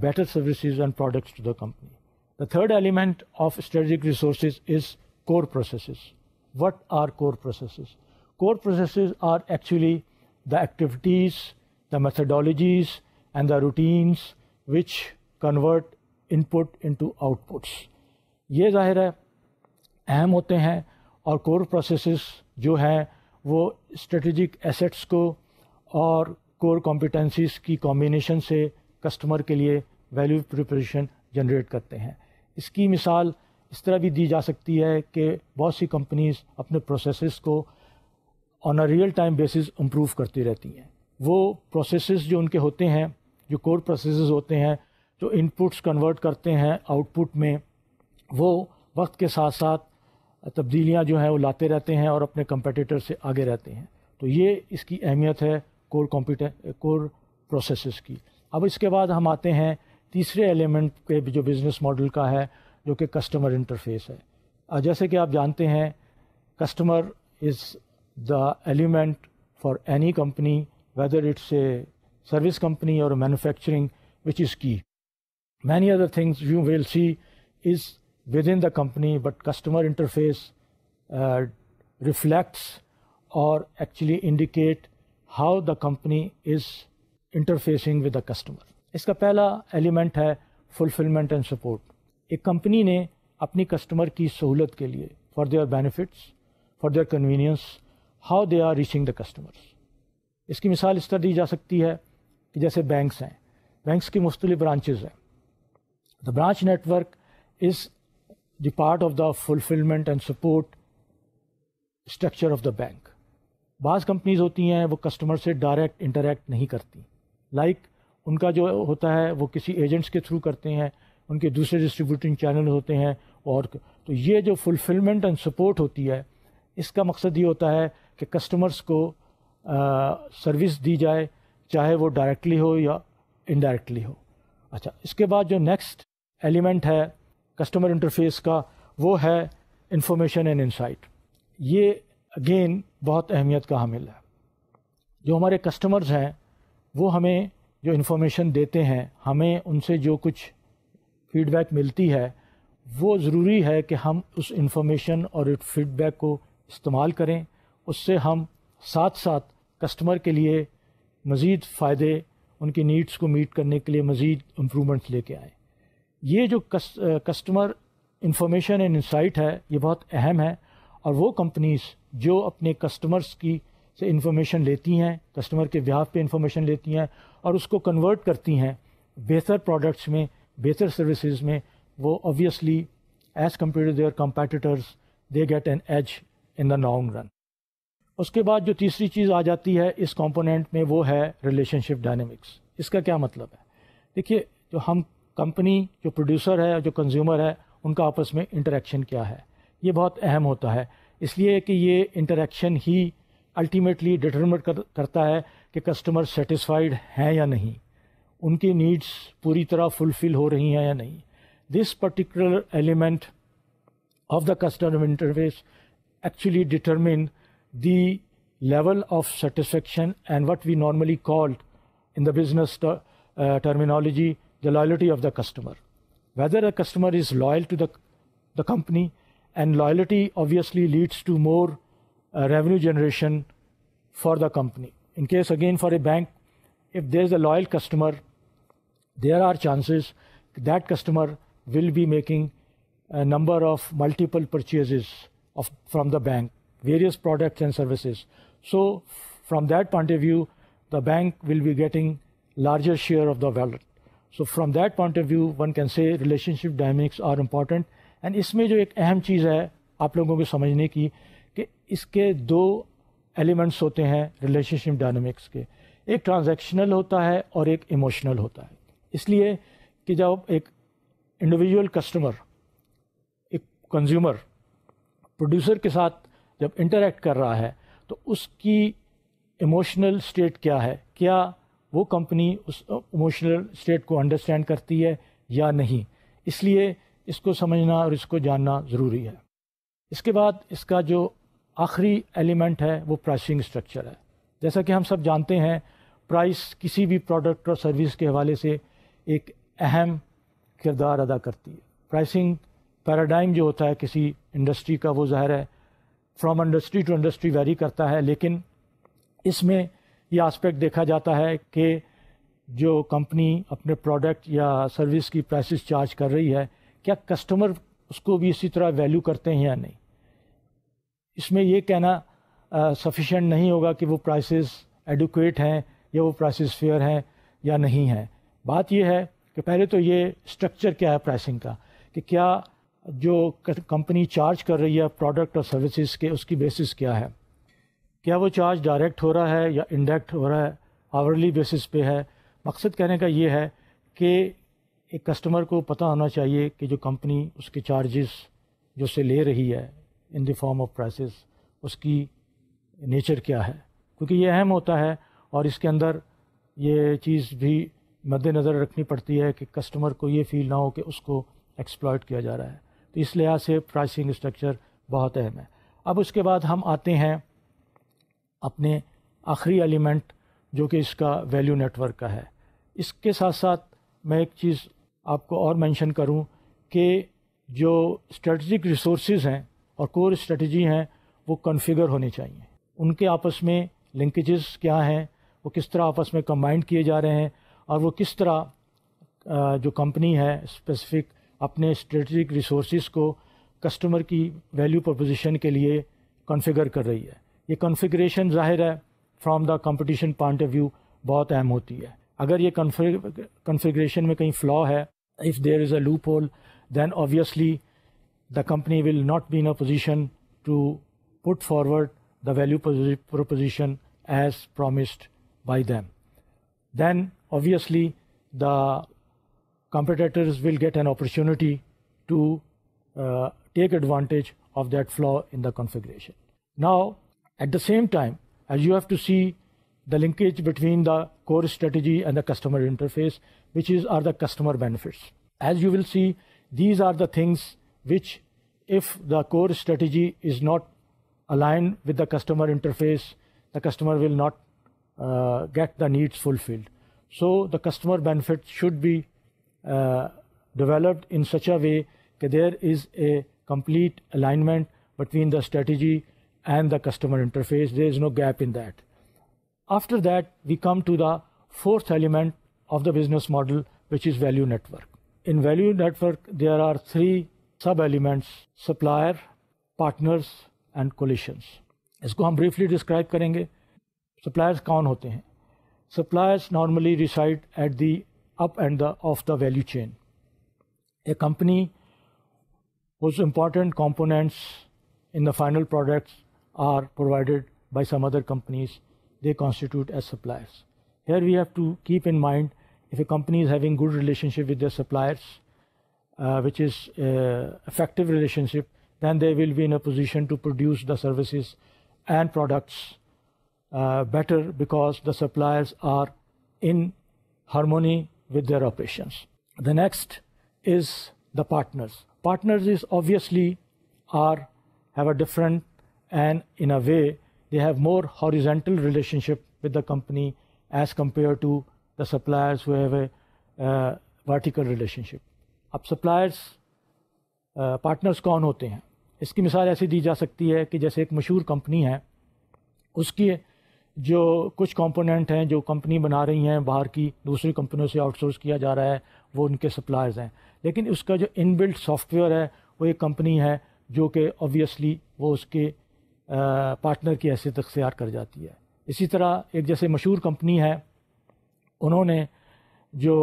better services and products to the company. The third element of strategic resources is core processes. What are core processes? Core processes are actually the activities, the methodologies and the routines which convert input into outputs. ये ज़ाहिर है अहम होते हैं और core processes जो हैं वो स्ट्रेटजिक एसेट्स को और कोर कॉम्पिटेंसीज की कॉम्बिनेशन से कस्टमर के लिए वैल्यू प्रिपरेशन जनरेट करते हैं इसकी मिसाल इस तरह भी दी जा सकती है कि बहुत सी कंपनीज अपने प्रोसेसेस को on a real time basis improve करती रहती हैं वो प्रोसेसेस जो उनके होते हैं जो कोर प्रोसेसेस होते हैं जो इनपुट्स कन्वर्ट करते हैं आउटपुट में वो वक्त के साथ साथ तब्दीलियाँ जो हैं वो लाते रहते हैं और अपने कंपटीटर से आगे रहते हैं तो ये इसकी अहमियत है कोर कॉम्पिटे कोर प्रोसेस की अब इसके बाद हम आते हैं तीसरे एलिमेंट के जो बिज़नेस मॉडल का है जो कि कस्टमर इंटरफेस है जैसे कि आप जानते हैं customer is the element for any company whether it's a service company or manufacturing which is key many other things you will see is within the company, but customer interface uh, reflects or actually indicate how the company is interfacing with the customer. इसका पहला element है fulfillment and support एक company ने अपनी customer की सहूलत के लिए for their benefits for their convenience how they are reaching the customers इसकी मिसाल इस तरह दी जा सकती है कि जैसे बैंक्स हैं बैंक्स की मुख्तलि ब्रांचेज हैं the branch network is the part of the fulfillment and support structure of the bank बाज़ कंपनीज होती हैं वो कस्टमर से डायरेक्ट इंटरेक्ट नहीं करती लाइक like, उनका जो होता है वो किसी एजेंट्स के थ्रू करते हैं उनके दूसरे डिस्ट्रीब्यूटिंग चैनल होते हैं और तो ये जो फुलफिलमेंट एंड सपोर्ट होती है इसका मकसद ये होता है कि कस्टमर्स को सर्विस दी जाए चाहे वो डायरेक्टली हो या इनडायरेक्टली हो अच्छा इसके बाद जो नेक्स्ट एलिमेंट है कस्टमर इंटरफेस का वो है इंफॉर्मेशन एंड इंसाइट ये अगेन बहुत अहमियत का हामिल है जो हमारे कस्टमर्स हैं वो हमें जो इन्फॉर्मेशन देते हैं हमें उनसे जो कुछ फीडबैक मिलती है वो ज़रूरी है कि हम उस इंफॉर्मेशन और फीडबैक को इस्तेमाल करें उससे हम साथ साथ कस्टमर के लिए मज़ीद फ़ायदे उनकी नीड्स को मीट करने के लिए मज़ीद इम्प्रूवमेंट्स लेके आएँ ये जो कस, कस्टमर इंफॉर्मेशन एंड इंसाइट है ये बहुत अहम है और वो कंपनीज़ जो अपने कस्टमर्स की से इंफॉर्मेशन लेती हैं कस्टमर के बिहाफ पे इंफॉर्मेशन लेती हैं और उसको कन्वर्ट करती हैं बेहतर प्रोडक्ट्स में बेहतर सर्विसेज में वो obviously as compare to their competitors they get an edge in the long run उसके बाद जो तीसरी चीज़ आ जाती है इस कॉम्पोनेंट में वो है रिलेशनशिप डायनेमिक्स इसका क्या मतलब है देखिए जो हम कंपनी जो प्रोड्यूसर है जो कंज्यूमर है उनका आपस में इंटरेक्शन क्या है ये बहुत अहम होता है इसलिए कि ये इंटरेक्शन ही अल्टीमेटली डिटर्मिनेट कर, करता है कि कस्टमर सेटिस्फाइड हैं या नहीं उनकी नीड्स पूरी तरह फुलफ़िल हो रही हैं या नहीं this particular element of the customer interface actually determine the level of satisfaction and what we normally called in the business terminology the loyalty of the customer. Whether a customer is loyal to the, the company, and loyalty obviously leads to more uh, revenue generation for the company. In case, again, for a bank, if there is a loyal customer, there are chances that customer will be making a number of multiple purchases of, from the bank, various products and services. So, from that point of view, the bank will be getting larger share of the wallet. So from that point of view one can say relationship dynamics are important and इसमें जो एक अहम चीज़ है आप लोगों को समझने की कि इसके दो एलिमेंट्स होते हैं रिलेशनशिप डायनेमिक्स के एक ट्रांजैक्शनल होता है और एक इमोशनल होता है इसलिए कि जब एक इंडिविजुअल कस्टमर एक कंज्यूमर प्रोड्यूसर के साथ जब इंटरेक्ट कर रहा है तो उसकी इमोशनल स्टेट क्या है क्या वो कंपनी उस इमोशनल स्टेट को अंडरस्टैंड करती है या नहीं इसलिए इसको समझना और इसको जानना ज़रूरी है इसके बाद इसका जो आखिरी एलिमेंट है वो प्राइसिंग स्ट्रक्चर है जैसा कि हम सब जानते हैं प्राइस किसी भी प्रोडक्ट और सर्विस के हवाले से एक अहम किरदार अदा करती है प्राइसिंग पैराडाइम जो होता है किसी इंडस्ट्री का वो ज़ाहिर है from industry to industry vary करता है लेकिन इसमें ये आस्पेक्ट देखा जाता है कि जो कंपनी अपने प्रोडक्ट या सर्विस की प्राइसिस चार्ज कर रही है क्या कस्टमर उसको भी इसी तरह वैल्यू करते हैं या नहीं इसमें यह कहना सफिशेंट नहीं होगा कि वो प्राइसिस एडुकेट हैं या वो प्राइसिस फेयर हैं या नहीं हैं बात यह है कि पहले तो ये स्ट्रक्चर क्या है प्राइसिंग का कि क्या जो कंपनी चार्ज कर रही है प्रोडक्ट और सर्विसेज के उसकी बेसिस क्या है क्या वो चार्ज डायरेक्ट हो रहा है या इनडायरेक्ट हो रहा है आवरली बेसिस पे है मकसद कहने का ये है कि एक कस्टमर को पता होना चाहिए कि जो कंपनी उसके चार्जेस जो से ले रही है in the form of prices उसकी नेचर क्या है क्योंकि ये अहम होता है और इसके अंदर ये चीज़ भी मद्दनज़र रखनी पड़ती है कि कस्टमर को ये फील ना हो कि उसको एक्सप्लॉयट किया जा रहा है तो इस लिहाज से प्राइसिंग स्ट्रक्चर बहुत अहम है अब उसके बाद हम आते हैं अपने आखिरी एलिमेंट जो कि इसका वैल्यू नेटवर्क का है इसके साथ साथ मैं एक चीज़ आपको और मेंशन करूं कि जो स्ट्रेटजिक रिसोर्सेज हैं और कोर स्ट्रेटजी हैं वो कॉन्फ़िगर होनी चाहिए उनके आपस में लिंकेजेस क्या हैं वो किस तरह आपस में कंबाइंड किए जा रहे हैं और वो किस तरह जो कंपनी है स्पेसिफिक अपने स्ट्रेटजिक रिसोर्स को कस्टमर की वैल्यू प्रोपोजिशन के लिए कॉन्फ़िगर कर रही है ये कॉन्फ़िगरेशन ज़ाहिर है from the competition point of view बहुत अहम होती है अगर ये कॉन्फ़िगरेशन में कहीं फ्लॉ है if there is a loophole then obviously the company will not be in a position to put forward the value proposition as promised by them. Then obviously the competitors will get an opportunity to uh, take advantage of that flaw in the configuration. Now At the same time, as you have to see the linkage between the core strategy and the customer interface, which is are the customer benefits. As you will see, these are the things which, if the core strategy is not aligned with the customer interface, the customer will not uh, get the needs fulfilled. So the customer benefit should be uh, developed in such a way that there is a complete alignment between the strategy and the customer interface. There is no gap in that. After that, we come to the fourth element of the business model, which is value network. In value network, there are three sub-elements, supplier, partners, and coalitions. اس کو ہم briefly describe کریں گے suppliers کون ہوتے ہیں suppliers normally reside at the up end the of the value chain a company whose important components in the final products are provided by some other companies, they constitute as suppliers. Here we have to keep in mind if a company is having good relationship with their suppliers, uh, which is uh, effective relationship, then they will be in a position to produce the services and products uh, better because the suppliers are in harmony with their operations. The next is the partners. Partners is obviously are have a different and in a way they have more horizontal relationship with the company as compared to the suppliers who have a uh, vertical relationship. अब suppliers partners uh, कौन होते हैं इसकी मिसाल ऐसी दी जा सकती है कि जैसे एक मशहूर कंपनी है उसकी जो कुछ कंपोनेंट हैं जो कंपनी बना रही हैं बाहर की दूसरी कंपनियों से आउटसोर्स किया जा रहा है वो उनके सप्लायर्स हैं लेकिन उसका जो इनबिल्ट सॉफ्टवेयर है वो एक कंपनी है जो कि ऑब्वियसली वो उसके पार्टनर की हैसियत अख्तियार कर जाती है इसी तरह एक जैसे मशहूर कंपनी है उन्होंने जो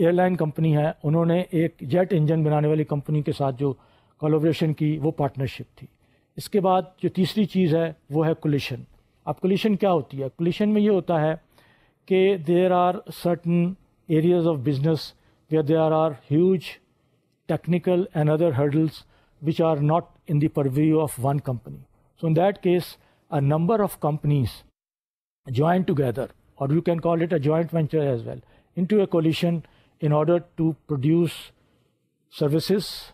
एयरलाइन कंपनी है उन्होंने एक जेट इंजन बनाने वाली कंपनी के साथ जो कोलोब्रेशन की वो पार्टनरशिप थी इसके बाद जो तीसरी चीज़ है वो है कोलिशन अब कोलिशन क्या होती है कोलिशन में ये होता है कि there are certain areas of business where there are huge technical and other hurdles which are not in purview of one company So in that case, a number of companies join together, or you can call it a joint venture as well, into a coalition in order to produce services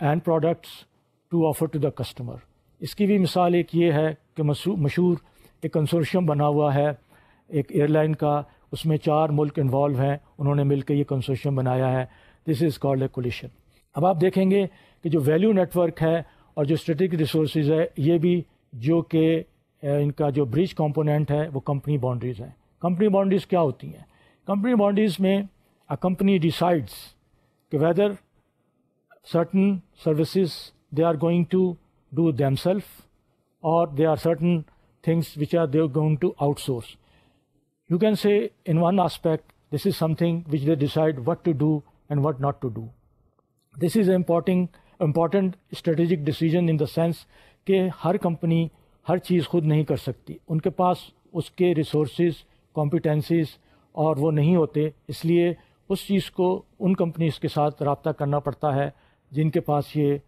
and products to offer to the customer. इसकी भी मिसाल एक ये है कि मशहूर एक consortium बना हुआ है एक एयरलाइन का उसमें चार मुल्क इन्वॉल्व हैं उन्होंने मिलकर ये कंसोर्शियम बनाया है this is called a coalition अब आप देखेंगे कि जो वैल्यू नेटवर्क है और जो स्ट्रेटिक रिसोर्सेज है ये भी जो कि इनका जो ब्रिज कंपोनेंट है वो कंपनी बाउंड्रीज हैं कंपनी बाउंड्रीज क्या होती हैं कंपनी बाउंड्रीज में अ कंपनी डिसाइड्स कि whether certain services they are going to do themselves or there are certain things which are they are going to outsource you can say in one aspect this is something which they decide what to do and what not to do this is important important strategic decision in the sense कि हर company हर चीज़ खुद नहीं कर सकती उनके पास उसके resource competencies और वो नहीं होते इसलिए उस चीज़ को उन कंपनीज़ के साथ रबता करना पड़ता है जिनके पास ये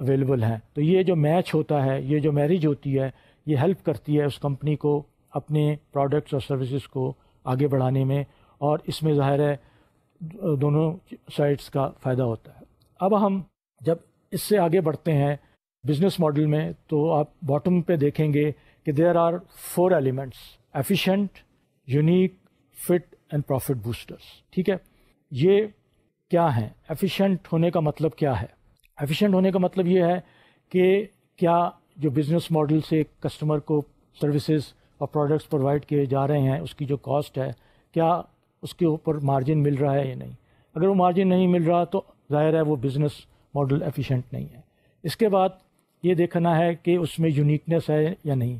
अवेलेबल हैं तो ये जो मैच होता है ये जो मैरिज होती है ये हेल्प करती है उस कंपनी को अपने प्रोडक्ट्स और सर्विसेज को आगे बढ़ाने में और इसमें ज़ाहिर है दोनों साइड्स का फ़ायदा होता है अब हम जब इससे आगे बढ़ते हैं बिजनेस मॉडल में तो आप बॉटम पे देखेंगे कि there are four elements efficient, unique fit and profit boosters ठीक है ये क्या हैं एफिशिएंट होने का मतलब क्या है एफिशिएंट होने का मतलब ये है कि क्या जो बिजनेस मॉडल से कस्टमर को सर्विसेज और प्रोडक्ट्स प्रोवाइड किए जा रहे हैं उसकी जो कॉस्ट है क्या उसके ऊपर मार्जिन मिल रहा है या नहीं अगर वो मार्जिन नहीं मिल रहा तो ज़ाहिर है वो बिज़नेस मॉडल एफिशिएंट नहीं है इसके बाद ये देखना है कि उसमें यूनिकनेस है या नहीं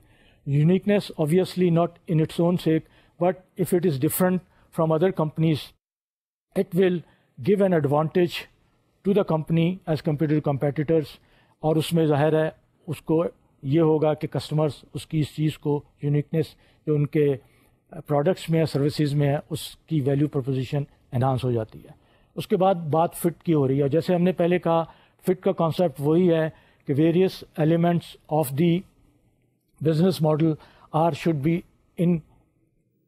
uniqueness obviously not in its own sake but if it is different from other companies it will give an advantage to the company as compare to competitors और उसमें जाहिर है उसको ये होगा कि कस्टमर्स उसकी इस चीज़ को यूनिकनेस जो उनके प्रोडक्ट्स में है सर्विसेज में है उसकी वैल्यू प्रोपोजिशन इन्हांस हो जाती है उसके बाद बात फिट की हो रही है जैसे हमने पहले कहा फिट का कॉन्सेप्ट वही है कि various elements of the business model are should be in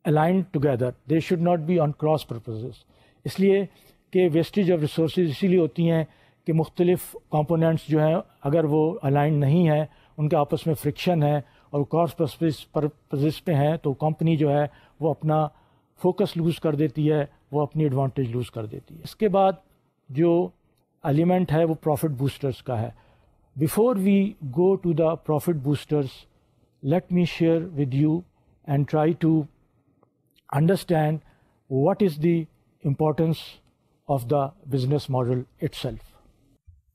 align together they should not be on cross purposes इसलिए कि वेस्टेज ऑफ रिसोर्स इसीलिए होती हैं कि मुख्तलिफ कॉम्पोनेंट्स जो हैं अगर वो अलाइन नहीं हैं उनका आपस में फ्रिक्शन है और क्रॉस पर्पजेस पर पे हैं तो कंपनी जो है वो अपना फोकस लूज़ कर देती है वो अपनी एडवांटेज लूज़ कर देती है इसके बाद जो एलिमेंट है वो प्रॉफिट बूस्टर्स का है before we go to the profit boosters let me share with you and try to understand what is the importance of the business model itself.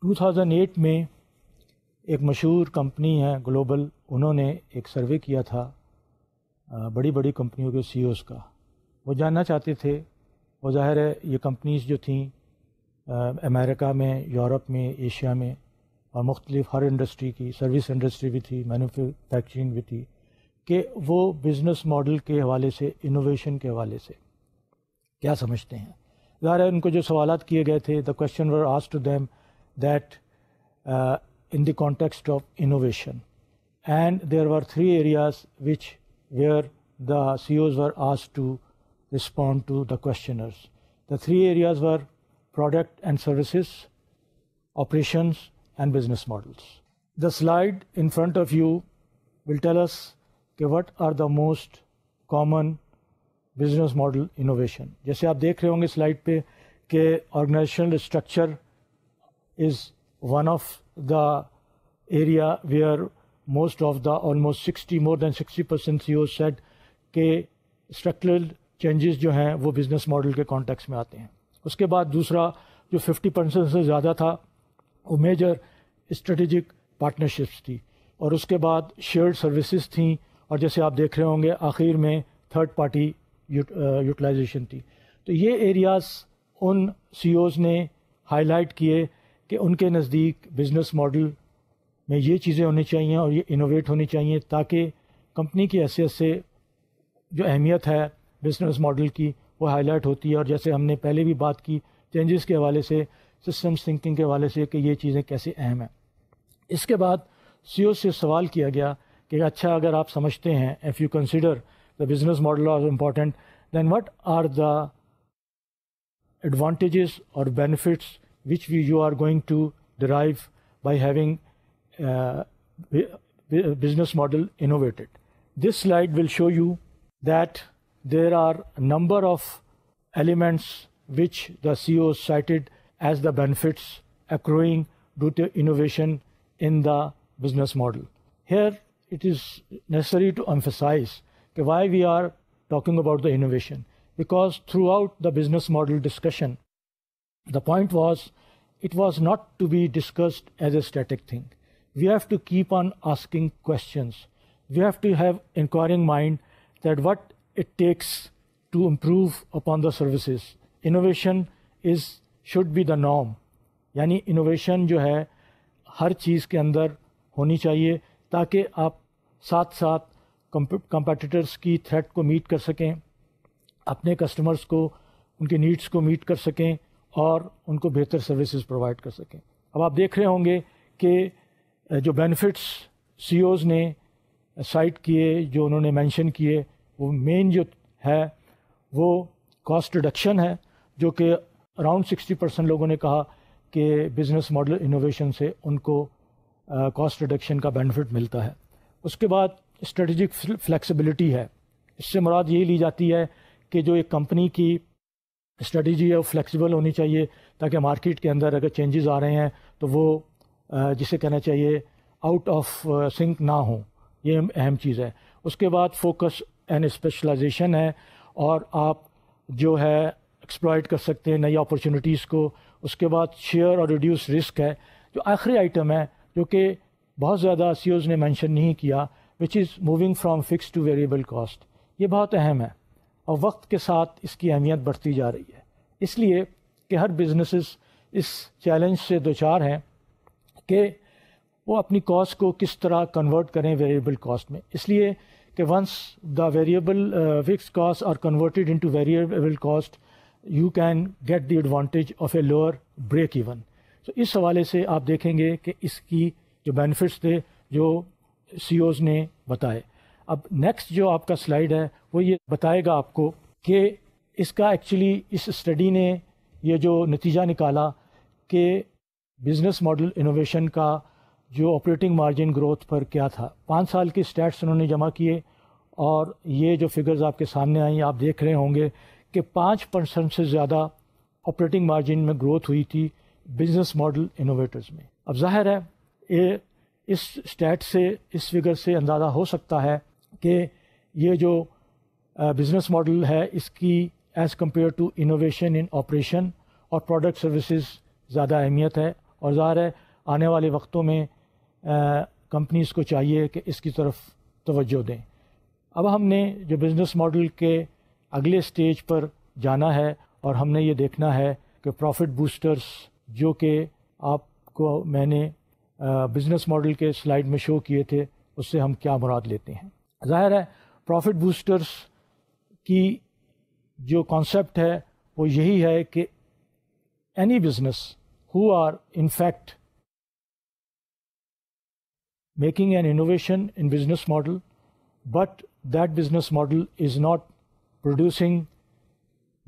2008 में एक मशहूर कंपनी है ग्लोबल उन्होंने एक सर्वे किया था बड़ी बड़ी कंपनियों के सीईओस e का वो जानना चाहते थे वो ज़ाहिर है ये कंपनीज़ जो थी अमेरिका में यूरोप में एशिया में और मुख्तलिफ हर इंडस्ट्री की सर्विस इंडस्ट्री भी थी मैनुफैक्चरिंग भी थी कि वो बिज़नेस मॉडल के हवाले से इनोवेशन के हवाले से क्या समझते हैं ज़ाहिर है उनको जो सवाल किए गए थे द क्वेश्चन वर आज to them that in the of innovation and there were three areas which where the सी ओज वर आज to respond to the questioners. The three areas were product and services, operations, and business models. The slide in front of you will tell us okay, what are the most common business model innovation. Jaysay aap dekh rahe honge slide pe organizational structure is one of the area where most of the almost 60, more than 60% CEO said ke structural changes जो हैं वो business model के context में आते हैं उसके बाद दूसरा जो 50 परसेंट से ज़्यादा था वो मेजर स्ट्रेटेजिक पार्टनरशिप्स थी और उसके बाद शेयर्ड सर्विसेज थी और जैसे आप देख रहे होंगे आखिर में थर्ड पार्टी यूटिलाइजेशन थी तो ये एरियाज़ उन सी e ने हाईलाइट किए कि उनके नज़दीक बिज़नेस मॉडल में ये चीज़ें होनी चाहिए और ये इनोवेट होनी चाहिए ताकि कंपनी की हैसियत से जो अहमियत है बिजनेस मॉडल की वो हाईलाइट होती है और जैसे हमने पहले भी बात की चेंजेस के हवाले से सिस्टम्स थिंकिंग के हवाले से कि ये चीज़ें कैसे अहम हैं इसके बाद सी से सवाल किया गया कि अच्छा अगर आप समझते हैं if you consider the business model are important then what are the advantages or benefits which we, you are going to derive by having uh, business model innovated. This slide will show you that there are a number of elements which the CEO cited as the benefits accruing due to innovation in the business model. Here, it is necessary to emphasize why we are talking about the innovation. Because throughout the business model discussion, the point was it was not to be discussed as a static thing. We have to keep on asking questions. We have to have inquiring mind that what it takes to improve upon the services innovation is should be the नॉम यानी innovation जो है हर चीज़ के अंदर होनी चाहिए ताकि आप साथ साथ कंपटीटर्स की थ्रेट को मीट कर सकें अपने कस्टमर्स को उनके नीड्स को मीट कर सकें और उनको बेहतर सर्विसेज प्रोवाइड कर सकें अब आप देख रहे होंगे कि जो बेनिफिट्स सीईओज़ e ने साइट किए जो उन्होंने मेंशन किए वो मेन जो है वो कॉस्ट रिडक्शन है जो कि अराउंड सिक्सटी परसेंट लोगों ने कहा कि बिज़नेस मॉडल इनोवेशन से उनको कॉस्ट uh, रिडक्शन का बेनिफिट मिलता है उसके बाद स्ट्रेटजिक फ्लेक्सिबिलिटी है इससे मुराद ये ली जाती है कि जो एक कंपनी की स्ट्रेटजी है वो फ्लेक्सिबल होनी चाहिए ताकि मार्केट के अंदर अगर चेंजेस आ रहे हैं तो वो uh, जिसे कहना चाहिए आउट ऑफ सिंक ना हो ये अहम चीज़ है उसके बाद फोकस एन स्पेशलाइजेशन है और आप जो है एक्सप्लॉयट कर सकते हैं नई अपॉर्चुनिटीज़ को उसके बाद शेयर और रिड्यूस रिस्क है जो आखिरी आइटम है जो कि बहुत ज़्यादा सी e ने मैंशन नहीं किया which is moving from fix to variable cost ये बहुत अहम है और वक्त के साथ इसकी अहमियत बढ़ती जा रही है इसलिए कि हर बिजनेस इस चैलेंज से दो चार हैं कि वो अपनी कॉस्ट को किस तरह कन्वर्ट करें वेरिएबल कॉस्ट में इसलिए कि once the variable uh, fixed costs are converted into variable cost you can get the advantage of a lower break even so इस हवाले से आप देखेंगे कि इसकी जो बेनिफिट्स थे जो सी ने बताए अब नेक्स्ट जो आपका स्लाइड है वो ये बताएगा आपको कि इसका एक्चुअली इस स्टडी ने ये जो नतीजा निकाला कि बिज़नेस मॉडल इनोवेशन का जो ऑपरेटिंग मार्जिन ग्रोथ पर क्या था पाँच साल की स्टैट्स उन्होंने जमा किए और ये जो फिगर्स आपके सामने आई आप देख रहे होंगे कि पाँच परसेंट से ज़्यादा ऑपरेटिंग मार्जिन में ग्रोथ हुई थी बिजनेस मॉडल इनोवेटर्स में अब जाहिर है ये इस स्टैट से इस फिगर से अंदाज़ा हो सकता है कि ये जो बिज़नेस मॉडल है इसकी as compare to innovation in operation और प्रोडक्ट सर्विसेज ज़्यादा अहमियत है और ज़ाहिर है आने वाले वक्तों में कंपनीज़ को चाहिए कि इसकी तरफ तवज्जो दें अब हमने जो बिज़नेस मॉडल के अगले स्टेज पर जाना है और हमने ये देखना है कि प्रॉफिट बूस्टर्स जो कि आपको मैंने बिज़नेस मॉडल के स्लाइड में शो किए थे उससे हम क्या मुराद लेते हैं ज़ाहिर है प्रॉफिट बूस्टर्स की जो कॉन्सेप्ट है वो यही है कि any business who are in fact making an innovation in business model, but that business model is not producing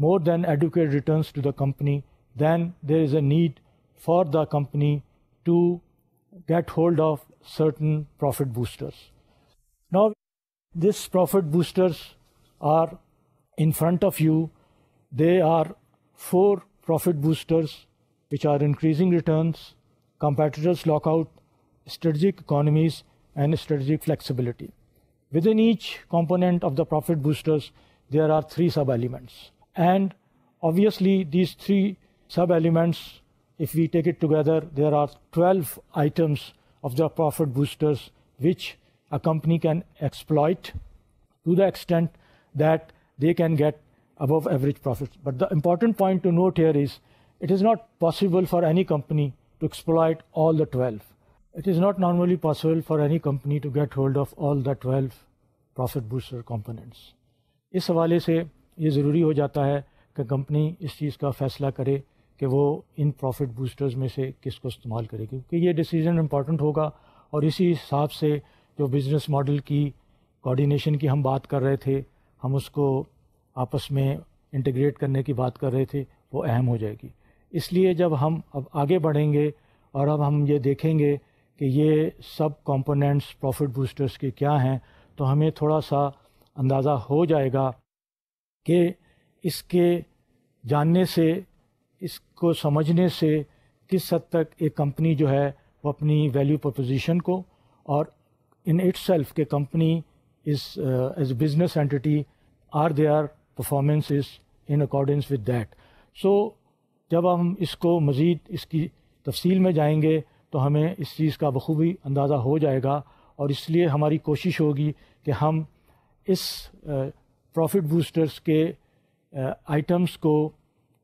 more than adequate returns to the company, then there is a need for the company to get hold of certain profit boosters. Now, these profit boosters are in front of you. They are four profit boosters which are increasing returns, competitors lockout, strategic economies, and strategic flexibility. Within each component of the profit boosters, there are three sub elements. And obviously, these three sub elements, if we take it together, there are 12 items of the profit boosters which a company can exploit to the extent that they can get above average profits. But the important point to note here is it is not possible for any company to exploit all the 12. It is not normally possible for any company to get hold of all the 12 profit booster components इस हवाले से ये ज़रूरी हो जाता है कि company इस चीज़ का फ़ैसला करे कि वो इन प्रॉफिट बूस्टर्स में से किसको इस्तेमाल करे क्योंकि ये डिसीजन इम्पॉर्टेंट होगा और इसी हिसाब से जो बिज़नेस मॉडल की कोऑर्डिनेशन की हम बात कर रहे थे हम उसको आपस में इंटीग्रेट करने की बात कर रहे थे वो अहम हो जाएगी इसलिए जब हम अब आगे बढ़ेंगे और अब हम ये देखेंगे कि ये सब कंपोनेंट्स प्रॉफिट बूस्टर्स के क्या हैं तो हमें थोड़ा सा अंदाज़ा हो जाएगा कि इसके जानने से इसको समझने से किस हद तक एक कंपनी जो है वो अपनी वैल्यू प्रोपोजिशन को और इन इट सेल्फ के company is as business entity are they are performance is in accordance with that so जब हम इसको मज़ीद इसकी तफसील में जाएंगे तो हमें इस चीज़ का बखूबी अंदाज़ा हो जाएगा और इसलिए हमारी कोशिश होगी कि हम इस प्रॉफिट बूस्टर्स के आइटम्स को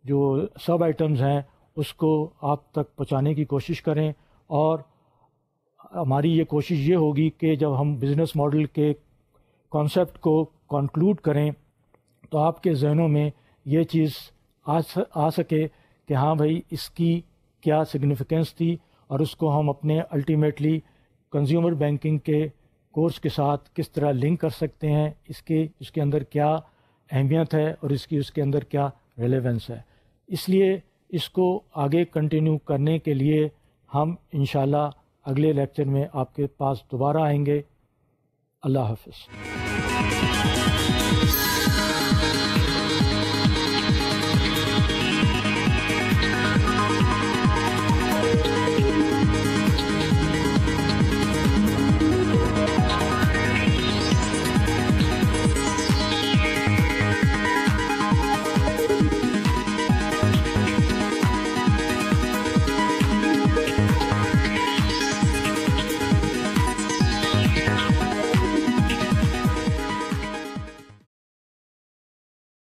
जो सब आइटम्स हैं उसको आप तक पहुँचाने की कोशिश करें और हमारी ये कोशिश ये होगी कि जब हम बिज़नेस मॉडल के कॉन्सेप्ट को कंक्लूड करें तो आपके जहनों में ये चीज़ आ सके कि हाँ भाई इसकी क्या सिग्निफिकेंस थी और उसको हम अपने अल्टीमेटली कंज्यूमर बैंकिंग के कोर्स के साथ किस तरह लिंक कर सकते हैं इसके इसके अंदर क्या अहमियत है और इसकी उसके अंदर क्या रेलेवेंस है इसलिए इसको आगे कंटिन्यू करने के लिए हम इन अगले लेक्चर में आपके पास दोबारा आएंगे अल्लाह हाफिज़